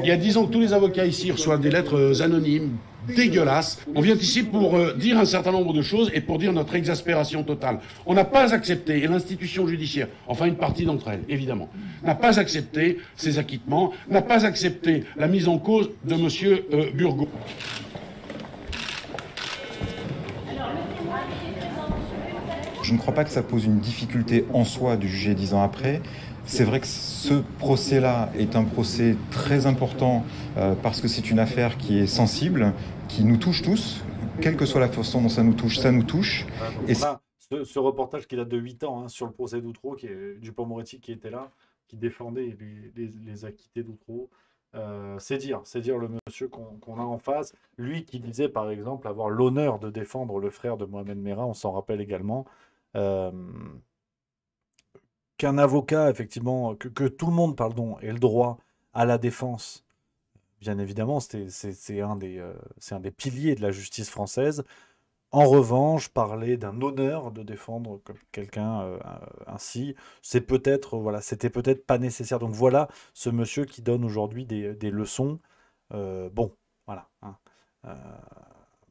Il y a dix ans que tous les avocats ici reçoivent des lettres euh, anonymes, dégueulasses. On vient ici pour euh, dire un certain nombre de choses et pour dire notre exaspération totale. On n'a pas accepté, et l'institution judiciaire, enfin une partie d'entre elles, évidemment, n'a pas accepté ces acquittements, n'a pas accepté la mise en cause de M. Euh, Burgot. Je ne crois pas que ça pose une difficulté en soi de juger dix ans après. C'est vrai que ce procès-là est un procès très important euh, parce que c'est une affaire qui est sensible, qui nous touche tous, quelle que soit la façon dont ça nous touche, ça nous touche. Et ce, reportage qui date de 8 ans hein, sur le procès d'Outreau, qui est du Moretti qui était là, qui défendait les, les, les acquittés d'Outreau. Euh, c'est dire, c'est dire le monsieur qu'on a en face, lui qui disait par exemple avoir l'honneur de défendre le frère de Mohamed Merah, on s'en rappelle également. Euh, qu'un avocat, effectivement, que, tout le monde, pardon, ait le droit à la défense, bien évidemment, c'est un, des, euh, un des piliers de la justice française. En revanche, parler d'un honneur de défendre quelqu'un euh, ainsi, c'est peut-être voilà, c'était peut-être pas nécessaire. Donc voilà ce monsieur qui donne aujourd'hui des, leçons. Euh, bon, voilà, hein,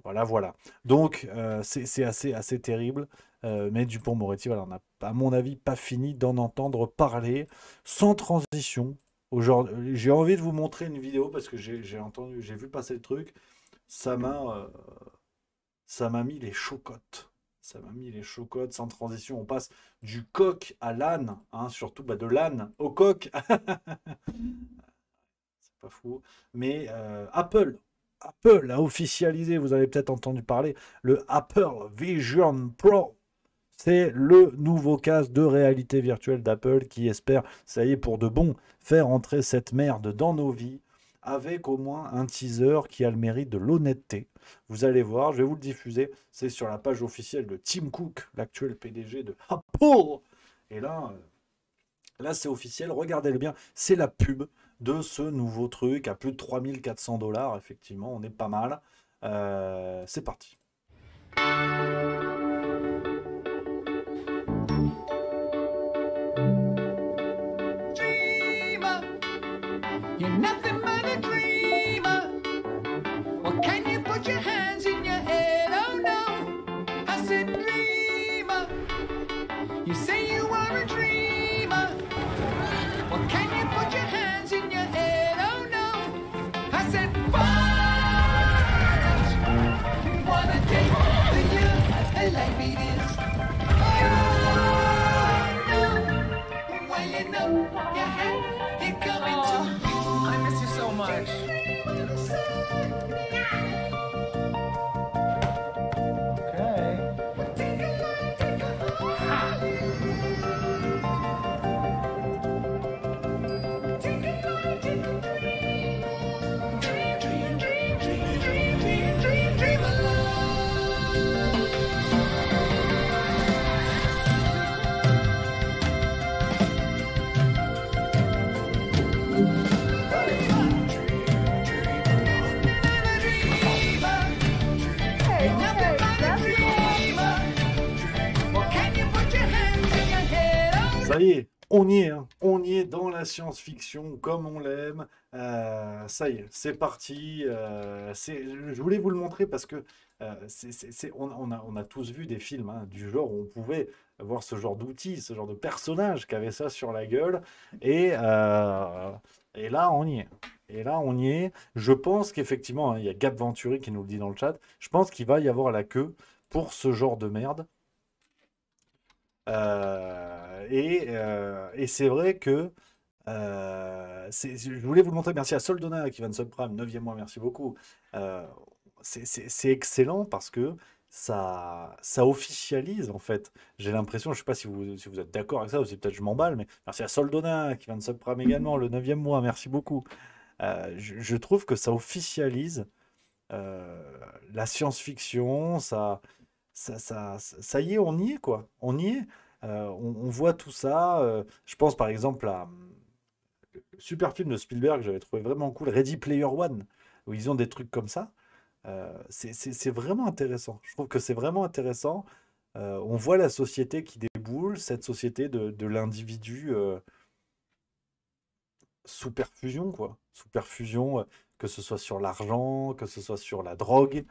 voilà, voilà. Donc c'est assez assez terrible. mais Dupont-Moretti, voilà, on a à mon avis, pas fini d'en entendre parler sans transition. Aujourd'hui, j'ai envie de vous montrer une vidéo parce que j'ai, entendu, j'ai vu passer le truc. Ça m'a, euh, ça m'a mis les chocottes. Ça m'a mis les chocottes sans transition. On passe du coq à l'âne, hein, surtout bah, de l'âne au coq. C'est pas fou. Mais euh, Apple, Apple a officialisé, vous avez peut-être entendu parler, le Apple Vision Pro c'est le nouveau casque de réalité virtuelle d'Apple qui espère, ça y est, pour de bon, faire entrer cette merde dans nos vies avec au moins un teaser qui a le mérite de l'honnêteté. Vous allez voir, je vais vous le diffuser. C'est sur la page officielle de Tim Cook, l'actuel PDG de Apple. Et là, euh, là c'est officiel. Regardez-le bien. C'est la pub de ce nouveau truc à plus de 3400 dollars. Effectivement, on est pas mal. Euh, c'est parti. y on y est, hein. on y est dans la science-fiction comme on l'aime. Euh, ça y est, c'est parti. Euh, c'est, je voulais vous le montrer parce que euh, c'est, on, a, tous vu des films hein, du genre où on pouvait voir ce genre d'outils, ce genre de personnages qui avait ça sur la gueule. Et, là, on y est. Et là, on y est. Je pense qu'effectivement, hein, il y a Gap Venturi qui nous le dit dans le chat. Je pense qu'il va y avoir la queue pour ce genre de merde. Euh, euh, et, c'est vrai que euh, je voulais vous le montrer. Merci à Soldona qui vient de subprime. 9e mois, merci beaucoup. Euh, c'est excellent parce que ça, ça officialise en fait. J'ai l'impression, je ne sais pas si vous, si vous êtes d'accord avec ça ou si peut-être je m'emballe, mais merci à Soldona qui vient de subprime également. Le 9e mois, merci beaucoup. je, trouve que ça officialise la science-fiction. ça, ça, ça, ça y est, on y est quoi. On y est. Euh, on, voit tout ça. Euh, je pense par exemple à hum, super film de Spielberg, j'avais trouvé vraiment cool, Ready Player One, où ils ont des trucs comme ça. Euh, c'est vraiment intéressant. Je trouve que c'est vraiment intéressant. on voit la société qui déboule, cette société de, de l'individu sous perfusion, quoi. Sous perfusion, que ce soit sur l'argent, que ce soit sur la drogue,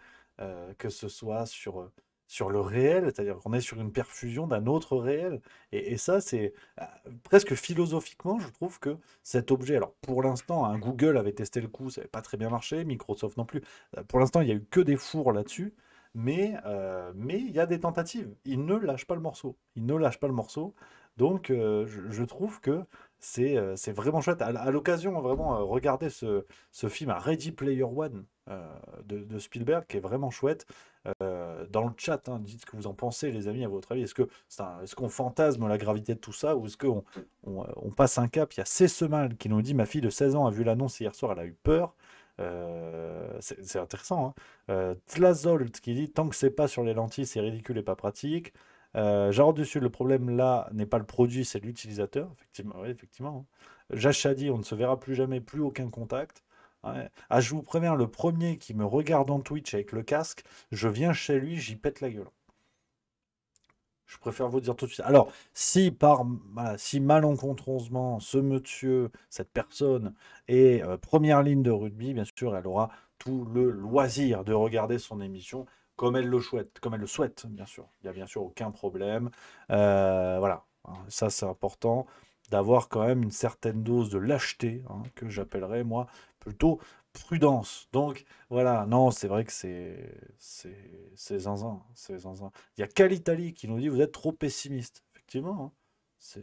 que ce soit sur sur le réel, c'est-à-dire qu'on est sur une perfusion d'un autre réel. Et, ça, c'est euh, presque philosophiquement, je trouve que cet objet, alors pour l'instant, hein, Google avait testé le coup, ça n'avait pas très bien marché, Microsoft non plus. Euh, pour l'instant, il n'y a eu que des fours là-dessus, mais euh, mais il y a des tentatives. Ils ne lâchent pas le morceau. Ils ne lâchent pas le morceau. Donc, je, trouve que euh, c'est vraiment chouette. À, l'occasion, hein, vraiment, regarder euh, regardez ce, film à Ready Player One euh, de, Spielberg, qui est vraiment chouette. dans le chat, hein, dites ce que vous en pensez, les amis, à votre avis. Est-ce qu'on fantasme la gravité de tout ça ou est-ce qu'on passe un cap Il y a C'est qui nous dit Ma fille de 16 ans a vu l'annonce hier soir, elle a eu peur. c'est intéressant. Hein. Tlazolt qui dit Tant que c'est pas sur les lentilles, c'est ridicule et pas pratique. Euh, Genre dessus, le problème là n'est pas le produit, c'est l'utilisateur. Effectivement, oui, effectivement. Hein. J'achète on ne se verra plus jamais, plus aucun contact. Ah, je vous préviens, le premier qui me regarde en Twitch avec le casque, je viens chez lui, j'y pète la gueule. Je préfère vous dire tout de suite. Alors, si par si malencontreusement ce monsieur, cette personne est euh, première ligne de rugby, bien sûr, elle aura tout le loisir de regarder son émission comme elle le souhaite, comme elle le souhaite, bien sûr. Il n'y a bien sûr aucun problème. Euh, voilà, hein, ça c'est important d'avoir quand même une certaine dose de lâcheté, hein, que j'appellerais moi plutôt prudence. Donc voilà, non, c'est vrai que c'est c'est zinzin, c'est zinzin. Il y a l'Italie qui nous dit vous êtes trop pessimiste. Effectivement, hein. C'est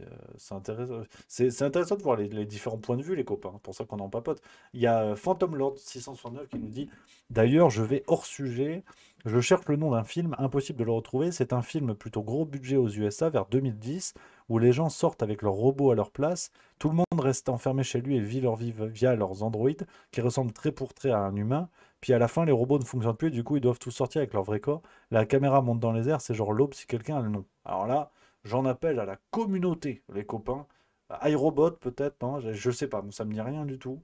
euh, intéressant. Euh, intéressant de voir les, différents points de vue, les copains. pour ça qu'on en papote. Il y a euh, Phantom Lord 669 qui nous dit D'ailleurs, je vais hors sujet. Je cherche le nom d'un film, impossible de le retrouver. C'est un film plutôt gros budget aux USA vers 2010, où les gens sortent avec leurs robots à leur place. Tout le monde reste enfermé chez lui et vit leur vie via leurs androïdes, qui ressemblent très pour très à un humain. Puis à la fin, les robots ne fonctionnent plus, et du coup, ils doivent tous sortir avec leur vrai corps. La caméra monte dans les airs, c'est genre l'aube si quelqu'un a le nom. Alors là. J'en appelle à la communauté, les copains. Euh, iRobot peut-être, je, ne sais pas, ça me dit rien du tout.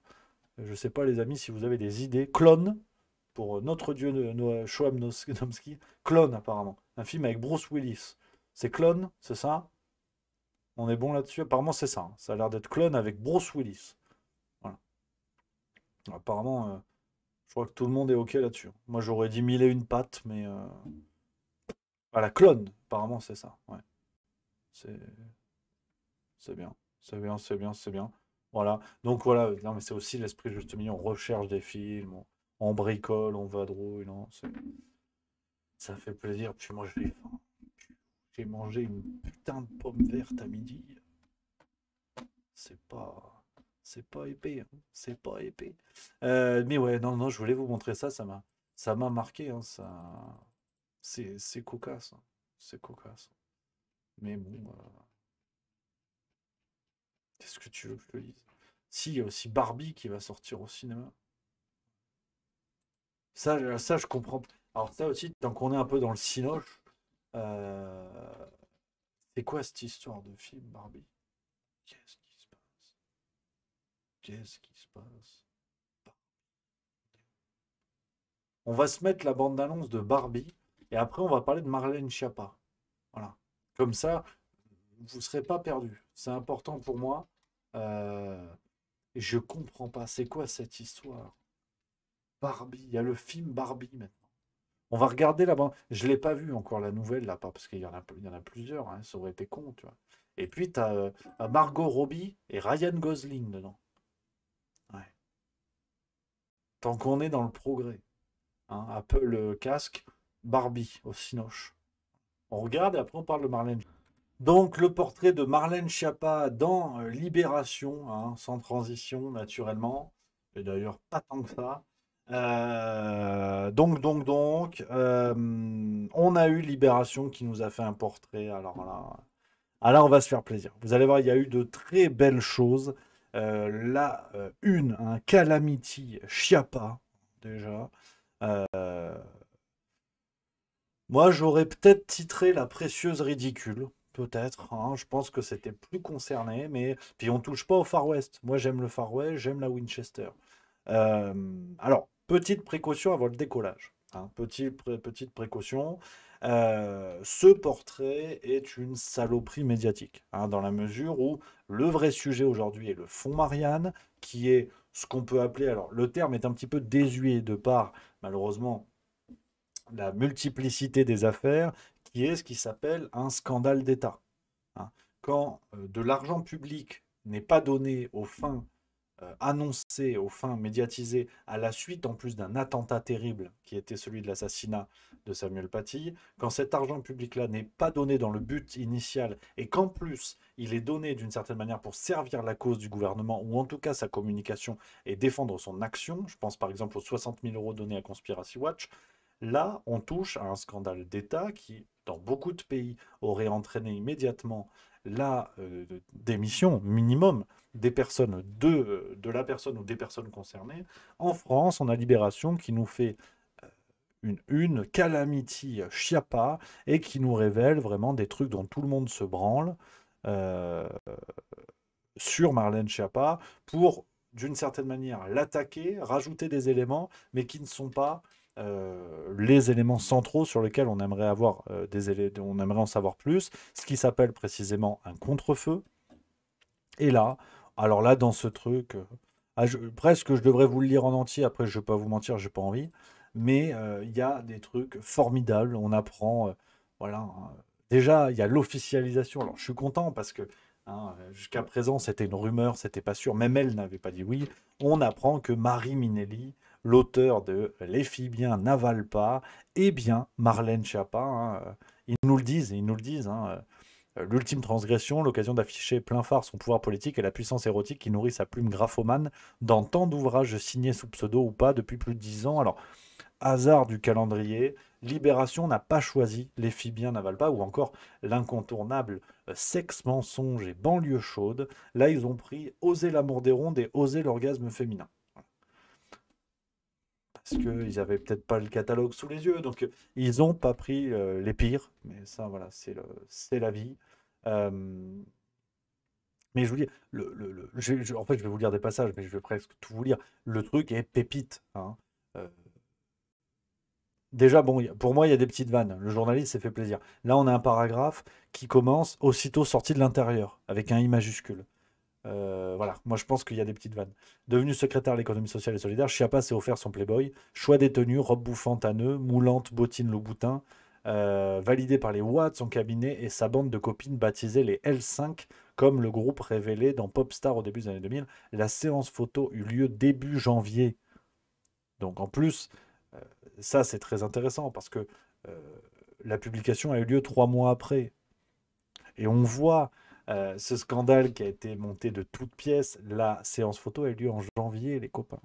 Euh, je sais pas les amis si vous avez des idées. Clone, pour euh, notre dieu de Shoam Nomsky. Clone apparemment, un film avec Bruce Willis. C'est Clone, c'est ça On est bon là-dessus Apparemment c'est ça, hein. ça a l'air d'être Clone avec Bruce Willis. Voilà. Apparemment, je crois que tout le monde est ok là-dessus. Moi j'aurais dit mille et une pattes, mais... Voilà, Clone, apparemment c'est ça, ouais. C'est bien, c'est bien, c'est bien, c'est bien. Voilà. Donc voilà, non, mais c'est aussi l'esprit justement On recherche des films, on, bricole, on vadrouille. Non, ça fait plaisir. Puis moi, j'ai faim. J'ai mangé une putain de pomme verte à midi. C'est pas. C'est pas épais. Hein. C'est pas épais. Euh, mais ouais, non, non, je voulais vous montrer ça. Ça m'a, ça m'a marqué. Hein. ça... C'est cocasse. C'est cocasse. Hein. Mais bon. Qu'est-ce que tu veux que je te dise Si, y a aussi Barbie qui va sortir au cinéma. Ça, ça je comprends. Alors, ça aussi, tant qu'on est un peu dans le sinoche, euh, c'est quoi cette histoire de film, Barbie Qu'est-ce qui se passe Qu'est-ce qui se passe On va se mettre la bande-annonce de Barbie et après, on va parler de Marlène Schiappa. Voilà. Comme ça, vous serez pas perdu. C'est important pour moi. Euh, je comprends pas. C'est quoi cette histoire Barbie. Il y a le film Barbie maintenant. On va regarder là-bas. Je l'ai pas vu encore la nouvelle là parce qu'il y, en a, plusieurs. Hein. Ça aurait été con, tu vois. Et puis, tu as euh, Margot Robbie et Ryan Gosling dedans. Ouais. Tant qu'on est dans le progrès. Hein. Apple euh, casque, Barbie au Cinoche. On regarde et après on parle de Marlène. Donc le portrait de Marlène Schiappa dans euh, Libération, hein, sans transition naturellement, et d'ailleurs pas tant que ça. Euh, donc, donc, donc, euh, on a eu Libération qui nous a fait un portrait. Alors ah, là, on va se faire plaisir. Vous allez voir, il y a eu de très belles choses. Là, une, un hein, Calamity Chiappa, déjà. Moi, j'aurais peut-être titré La précieuse ridicule, peut-être. Hein. Je pense que c'était plus concerné, mais puis on touche pas au Far West. Moi, j'aime le Far West, j'aime la Winchester. Euh, alors, petite précaution avant le décollage. Hein. petite précaution. Euh, ce portrait est une saloperie médiatique, hein, dans la mesure où le vrai sujet aujourd'hui est le fond Marianne, qui est ce qu'on peut appeler, alors le terme est un petit peu désuet de part, malheureusement, la multiplicité des affaires, qui est ce qui s'appelle un scandale d'État. Hein. Quand euh, de l'argent public n'est pas donné aux fins euh, annoncées, aux fins médiatisées, à la suite en plus d'un attentat terrible qui était celui de l'assassinat de Samuel Paty, quand cet argent public-là n'est pas donné dans le but initial et qu'en plus il est donné d'une certaine manière pour servir la cause du gouvernement ou en tout cas sa communication et défendre son action, je pense par exemple aux 60 000 euros donnés à Conspiracy Watch, Là, on touche à un scandale d'État qui, dans beaucoup de pays, aurait entraîné immédiatement la euh, démission minimum des personnes, euh, de, la personne ou des personnes concernées. En France, on a Libération qui nous fait euh, une, une calamity chiapa et qui nous révèle vraiment des trucs dont tout le monde se branle sur Marlène Chiapa pour, d'une certaine manière, l'attaquer, rajouter des éléments, mais qui ne sont pas euh, les éléments centraux sur lesquels on aimerait, avoir, euh, des on aimerait en savoir plus, ce qui s'appelle précisément un contre-feu. Et là, alors là, dans ce truc, euh, ah, presque je devrais vous le lire en entier, après je ne vais pas vous mentir, j'ai pas envie, mais il y a des trucs formidables, on apprend, voilà, hein. déjà il y a l'officialisation, alors je suis content parce que hein, Jusqu'à présent, c'était une rumeur, c'était pas sûr. Même elle n'avait pas dit oui. On apprend que Marie Minelli l'auteur de Les bien n'avalent pas, eh bien Marlène Schiappa, hein, euh, ils nous le disent, ils nous le disent, hein, euh, l'ultime transgression, l'occasion d'afficher plein phare son pouvoir politique et la puissance érotique qui nourrit sa plume graphomane dans tant d'ouvrages signés sous pseudo ou pas depuis plus de dix ans. Alors, hasard du calendrier, Libération n'a pas choisi les bien n'avalent pas ou encore l'incontournable euh, Sexe, mensonge et banlieue chaude. Là, ils ont pris Oser l'amour des rondes et Oser l'orgasme féminin parce qu'ils n'avaient peut-être pas le catalogue sous les yeux. Donc, ils n'ont pas pris euh, les pires. Mais ça, voilà, c'est la vie. Euh, mais je vous dis, en fait, je vais vous lire des passages, mais je vais presque tout vous lire. Le truc est pépite. Hein. Euh, déjà, bon, pour moi, il y a des petites vannes. Le journaliste s'est fait plaisir. Là, on a un paragraphe qui commence aussitôt sorti de l'intérieur, avec un I majuscule. Euh, voilà, moi je pense qu'il y a des petites vannes. Devenu secrétaire à l'économie sociale et solidaire, Chiappa s'est offert son Playboy. Choix des tenues, robe bouffante à nœuds, moulante, bottine loup-boutin, euh, validé par les Watts, son cabinet et sa bande de copines baptisées les L5, comme le groupe révélé dans Popstar au début des années 2000. La séance photo eut lieu début janvier. Donc en plus, euh, ça c'est très intéressant parce que la publication a eu lieu trois mois après. Et on voit euh, ce scandale qui a été monté de toutes pièces, la séance photo a eu lieu en janvier, les copains.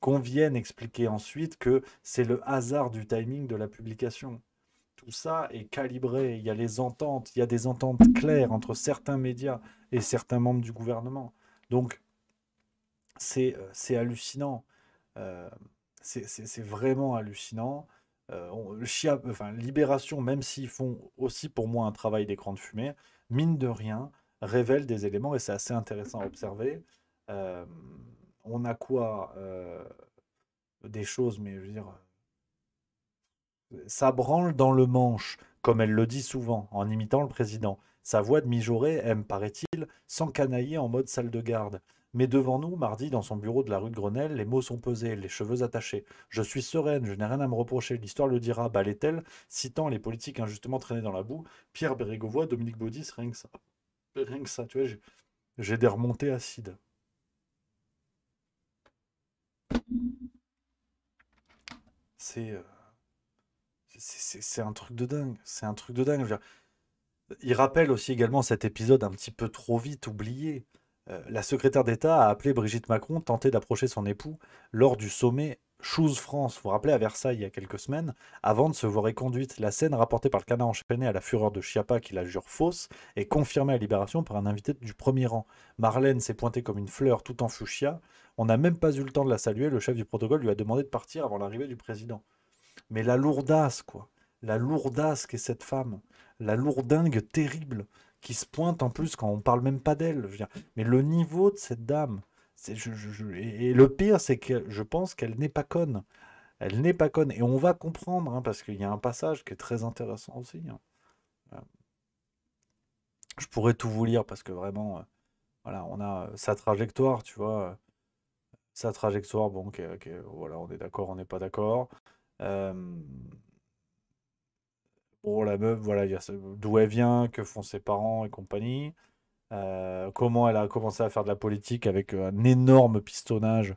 Qu'on vienne expliquer ensuite que c'est le hasard du timing de la publication. Tout ça est calibré, il y a les ententes, il y a des ententes claires entre certains médias et certains membres du gouvernement. Donc, c'est euh, hallucinant. Euh, c'est vraiment hallucinant. enfin, Libération, même s'ils font aussi pour moi un travail d'écran de fumée, mine de rien, révèle des éléments et c'est assez intéressant à observer. Euh, on a quoi euh, Des choses, mais je veux dire. Ça branle dans le manche, comme elle le dit souvent, en imitant le président. Sa voix de mijaurée aime, paraît-il, s'encanailler en mode salle de garde. Mais devant nous, mardi, dans son bureau de la rue de Grenelle, les mots sont pesés, les cheveux attachés. Je suis sereine, je n'ai rien à me reprocher, l'histoire le dira, balait-elle, citant les politiques injustement traînées dans la boue, Pierre Bérégovoy, Dominique Baudis, rien que ça. Rien que ça, tu vois, j'ai des remontées acides. Euh, c'est c'est un truc de dingue. C'est un truc de dingue. il rappelle aussi également cet épisode un petit peu trop vite oublié. Euh, la secrétaire d'État a appelé Brigitte Macron tenter d'approcher son époux lors du sommet Chouze France, vous vous rappelez, à Versailles il y a quelques semaines, avant de se voir éconduite. La scène rapportée par le canard enchaîné à la fureur de Chiappa qui la jure fausse est confirmée à Libération par un invité du premier rang. Marlène s'est pointée comme une fleur tout en fuchsia. On n'a même pas eu le temps de la saluer, le chef du protocole lui a demandé de partir avant l'arrivée du président. Mais la lourdasse, quoi. La lourdasse qu'est cette femme. La lourdingue terrible qui se pointe en plus quand on parle même pas d'elle. Mais le niveau de cette dame, et le pire, c'est que je pense qu'elle n'est pas conne. Elle n'est pas conne. Et on va comprendre, hein, parce qu'il y a un passage qui est très intéressant aussi. Hein. Euh, je pourrais tout vous lire, parce que vraiment, euh, voilà, on a euh, sa trajectoire, tu vois. sa trajectoire, bon, voilà, on est d'accord, on n'est pas d'accord. Bon, la meuf, voilà, d'où elle vient, que font ses parents et compagnie. Euh, comment elle a commencé à faire de la politique avec euh, un énorme pistonnage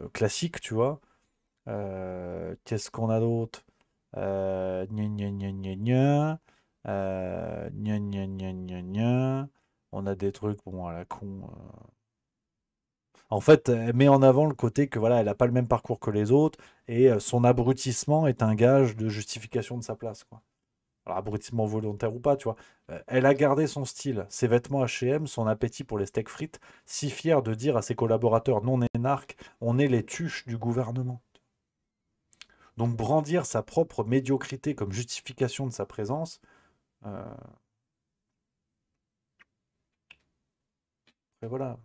euh, classique, tu vois. Qu'est-ce qu'on a d'autre euh, euh, On a des trucs, bon, à la con. En fait, elle met en avant le côté que voilà, elle n'a pas le même parcours que les autres et son abrutissement est un gage de justification de sa place. Quoi alors abrutissement volontaire ou pas, tu vois, euh, elle a gardé son style, ses vêtements H&M, son appétit pour les steaks frites, si fière de dire à ses collaborateurs non énarques, on est les tuches du gouvernement. Donc brandir sa propre médiocrité comme justification de sa présence, euh, et voilà.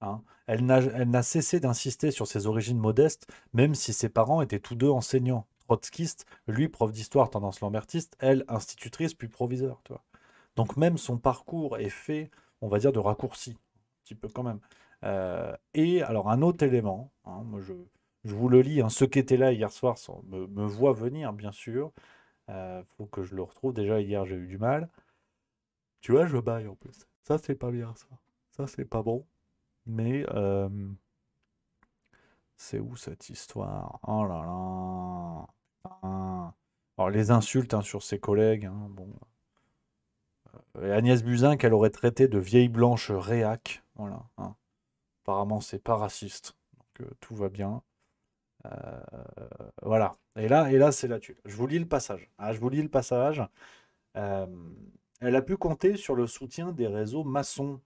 Hein. elle n'a cessé d'insister sur ses origines modestes, même si ses parents étaient tous deux enseignants trotskiste, lui prof d'histoire tendance lambertiste, elle institutrice puis proviseur, tu vois. Donc même son parcours est fait, on va dire, de raccourci, un petit peu quand même. Euh, et alors un autre élément, hein, moi je, vous le lis, hein, ceux qui étaient là hier soir me, me voient venir, bien sûr. Euh, faut que je le retrouve. Déjà hier j'ai eu du mal. Tu vois, je baille en plus. Ça c'est pas bien ça. Ça c'est pas bon. Mais euh, c'est où cette histoire Oh là là Hein. Alors, les insultes hein, sur ses collègues. Hein, bon. Euh, Agnès Buzyn qu'elle aurait traité de vieille blanche réac. Voilà. Hein. Apparemment, c'est pas raciste. Donc euh, tout va bien. Euh, voilà. Et là, et là c'est la Je vous lis le passage. Ah, je vous lis le passage. elle a pu compter sur le soutien des réseaux maçons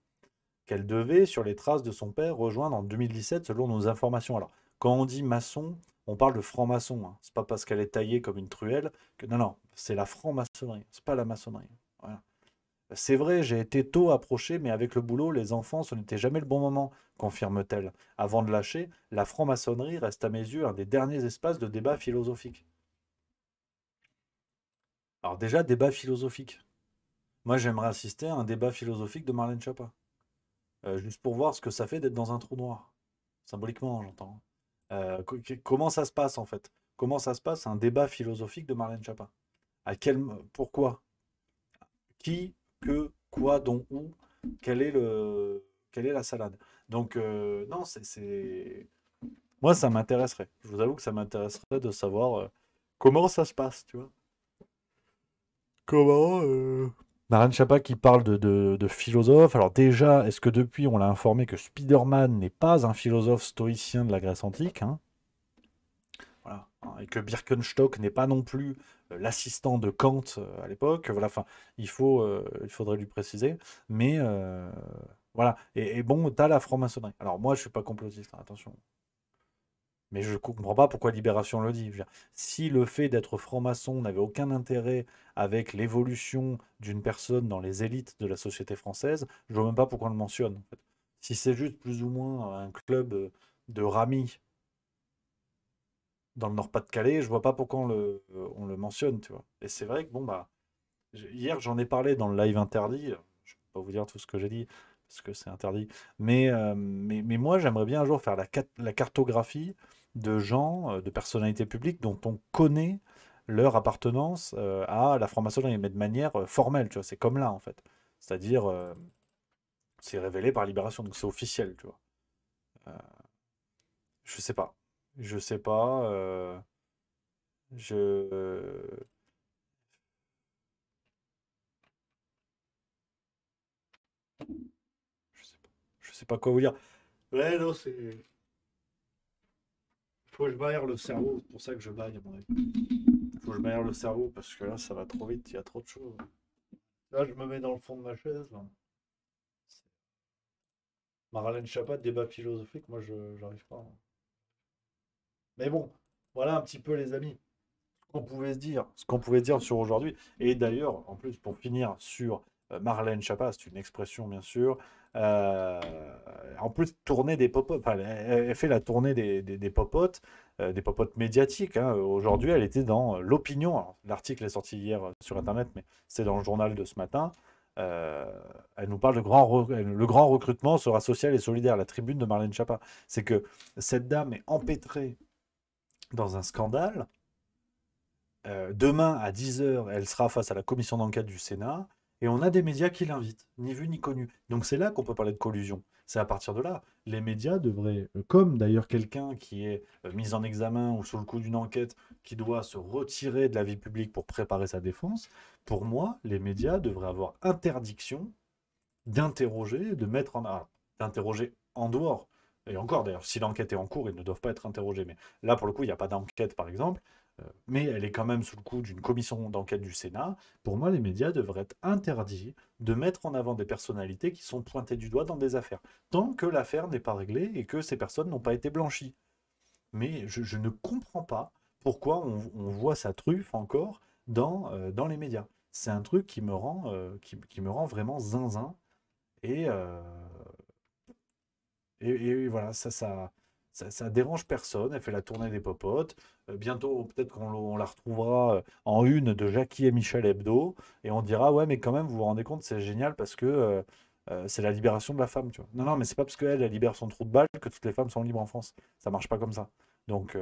qu'elle devait, sur les traces de son père, rejoindre en 2017 selon nos informations. Alors, quand on dit maçon, on parle de franc-maçon. Hein. C'est pas parce qu'elle est taillée comme une truelle que. Non, non, c'est la franc-maçonnerie, c'est pas la maçonnerie. C'est vrai, j'ai été tôt approché, mais avec le boulot, les enfants, ce n'était jamais le bon moment, confirme-t-elle. Avant de lâcher, la franc-maçonnerie reste à mes yeux un des derniers espaces de débat philosophique. Alors déjà, débat philosophique. Moi, j'aimerais assister à un débat philosophique de Marlène Chapa. Euh, juste pour voir ce que ça fait d'être dans un trou noir. Symboliquement, j'entends. Euh, comment ça se passe en fait Comment ça se passe un débat philosophique de Marlène Chapa À quel, pourquoi Qui, que, quoi, dont, où Quel est le, quelle est la salade Donc euh, non, c'est moi ça m'intéresserait. Je vous avoue que ça m'intéresserait de savoir euh, comment ça se passe, tu vois. Comment Naran Chapa qui parle de, philosophe. Alors déjà, est-ce que depuis on l'a informé que Spider-Man n'est pas un philosophe stoïcien de la Grèce antique hein voilà. Et que Birkenstock n'est pas non plus euh, l'assistant de Kant euh, à l'époque. Voilà, enfin, il, euh, il faudrait lui préciser. Mais voilà. Et, bon, t'as la franc-maçonnerie. Alors moi, je suis pas complotiste, hein, attention. Mais je ne comprends pas pourquoi Libération le dit. si le fait d'être franc-maçon n'avait aucun intérêt avec l'évolution d'une personne dans les élites de la société française, je ne vois même pas pourquoi on le mentionne. Si c'est juste plus ou moins un club euh, de rami dans le Nord-Pas-de-Calais, je vois pas pourquoi on le, euh, on le mentionne, tu vois. Et c'est vrai que, bon, bah, hier, j'en ai parlé dans le live interdit. Je peux pas vous dire tout ce que j'ai dit, parce que c'est interdit. Mais, euh, mais, mais, moi, j'aimerais bien un jour faire la, la cartographie de gens, euh, de personnalités publiques dont on connaît leur appartenance euh, à la franc-maçonnerie, mais de manière euh, formelle, tu vois. C'est comme là, en fait. C'est-à-dire, c'est révélé par Libération, donc c'est officiel, tu vois. je sais pas. Je sais pas. je. Je sais pas. Je sais pas quoi vous dire. Ouais, non, c'est. Faut je barrière le cerveau, c'est pour ça que je baille Faut que je barre le cerveau parce que là ça va trop vite, il y a trop de choses. Là je me mets dans le fond de ma chaise. Là. Marlène Chapat, débat philosophique, moi je n'arrive pas. Hein. Mais bon, voilà un petit peu les amis. Ce qu'on pouvait se dire, ce qu'on pouvait dire sur aujourd'hui. Et d'ailleurs, en plus, pour finir sur euh, Marlène Chapa, c'est une expression bien sûr. en euh, plus, tourner des popotes, elle fait la tournée des, des, popotes, euh, des popotes médiatiques. Hein. Aujourd'hui, elle était dans l'opinion. L'article est sorti hier sur Internet, mais c'est dans le journal de ce matin. elle nous parle de grand le grand recrutement sera social et solidaire, la tribune de Marlène Chapa. C'est que cette dame est empêtrée dans un scandale. demain à 10h, elle sera face à la commission d'enquête du Sénat et on a des médias qui l'invitent, ni vu ni connu. Donc c'est là qu'on peut parler de collusion. C'est à partir de là. Les médias devraient, euh, comme d'ailleurs quelqu'un qui est euh, mis en examen ou sous le coup d'une enquête, qui doit se retirer de la vie publique pour préparer sa défense, pour moi, les médias devraient avoir interdiction d'interroger, de mettre en... d'interroger en dehors. Et encore d'ailleurs, si l'enquête est en cours, ils ne doivent pas être interrogés. Mais là, pour le coup, il n'y a pas d'enquête, par exemple mais elle est quand même sous le coup d'une commission d'enquête du Sénat. Pour moi, les médias devraient être interdits de mettre en avant des personnalités qui sont pointées du doigt dans des affaires, tant que l'affaire n'est pas réglée et que ces personnes n'ont pas été blanchies. Mais je, ne comprends pas pourquoi on, voit sa truffe encore dans, euh, dans les médias. C'est un truc qui me rend, euh, qui, me rend vraiment zinzin. Et, euh, et, et, voilà, ça, ça, ça, dérange personne. Elle fait la tournée des popotes. Euh, bientôt, peut-être qu'on la retrouvera euh, en une de Jackie et Michel Hebdo. Et on dira, ouais, mais quand même, vous vous rendez compte, c'est génial parce que euh, c'est la libération de la femme. Tu vois. Non, non, mais c'est pas parce qu'elle elle libère son trou de balle que toutes les femmes sont libres en France. Ça marche pas comme ça. Donc,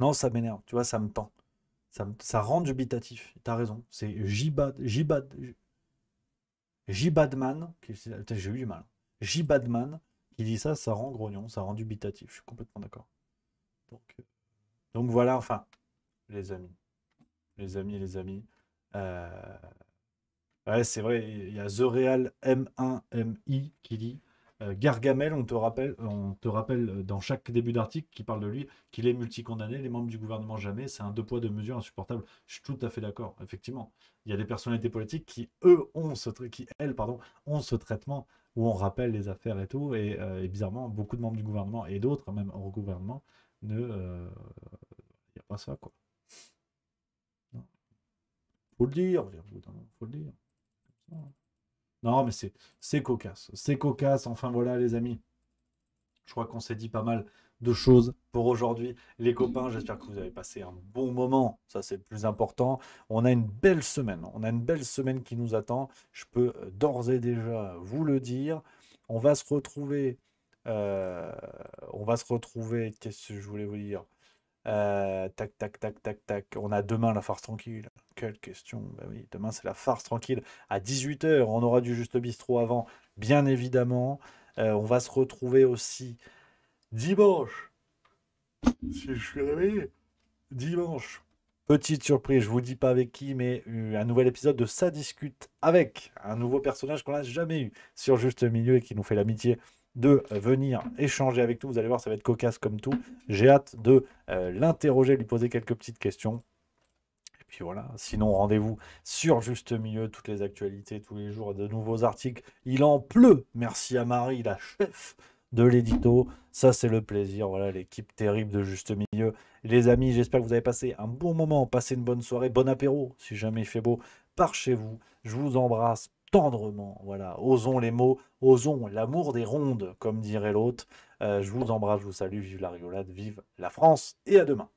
non, ça m'énerve. Tu vois, ça me tend. Ça, rend dubitatif. T'as raison. C'est Jibad. Jibad. Jibadman. J'ai eu du mal. J. Hein. Badman qui dit ça, ça rend grognon, ça rend dubitatif. Je suis complètement d'accord. Donc, euh, donc voilà, enfin, les amis. Les amis, les amis. Euh, ouais, c'est vrai, il y a The Real M1MI qui dit euh, Gargamel, on te, rappelle, on te rappelle euh, dans chaque début d'article qui parle de lui qu'il est multicondamné, les membres du gouvernement jamais, c'est un deux poids, deux mesures insupportable. Je suis tout à fait d'accord, effectivement. Il y a des personnalités politiques qui, eux, ont ce, qui, elles, pardon, ont ce traitement où on rappelle les affaires et tout, et, euh, bizarrement, beaucoup de membres du gouvernement et d'autres, même hors gouvernement, ne... Il n'y a pas ça, quoi. Faut le dire, faut le dire. Hein. Non, mais c'est cocasse. C'est cocasse. Enfin voilà, les amis. Je crois qu'on s'est dit pas mal de choses pour aujourd'hui. Les copains, j'espère que vous avez passé un bon moment. Ça, c'est le plus important. On a une belle semaine. On a une belle semaine qui nous attend. Je peux euh, d'ores et déjà vous le dire. On va se retrouver. Euh, on va se retrouver. Qu'est-ce que je voulais vous dire euh, Tac, tac, tac, tac, tac. On a demain la farce tranquille quelle question bah oui, Demain, c'est la farce tranquille. À 18h, on aura du Juste Bistrot avant, bien évidemment. Euh, on va se retrouver aussi dimanche. Si je suis réveillé. Dimanche. Petite surprise, je vous dis pas avec qui, mais euh, un nouvel épisode de Ça discute avec un nouveau personnage qu'on n'a jamais eu sur Juste Milieu et qui nous fait l'amitié de euh, venir échanger avec nous. Vous allez voir, ça va être cocasse comme tout. J'ai hâte de l'interroger, l'interroger, lui poser quelques petites questions puis voilà, sinon rendez-vous sur Juste Milieu, toutes les actualités, tous les jours, de nouveaux articles. Il en pleut, merci à Marie, la chef de l'édito. Ça, c'est le plaisir. Voilà, l'équipe terrible de Juste Milieu. Les amis, j'espère que vous avez passé un bon moment, passez une bonne soirée, bon apéro, si jamais il fait beau, par chez vous. Je vous embrasse tendrement. Voilà, osons les mots, osons l'amour des rondes, comme dirait l'autre. Euh, je vous embrasse, je vous salue, vive la rigolade, vive la France, et à demain.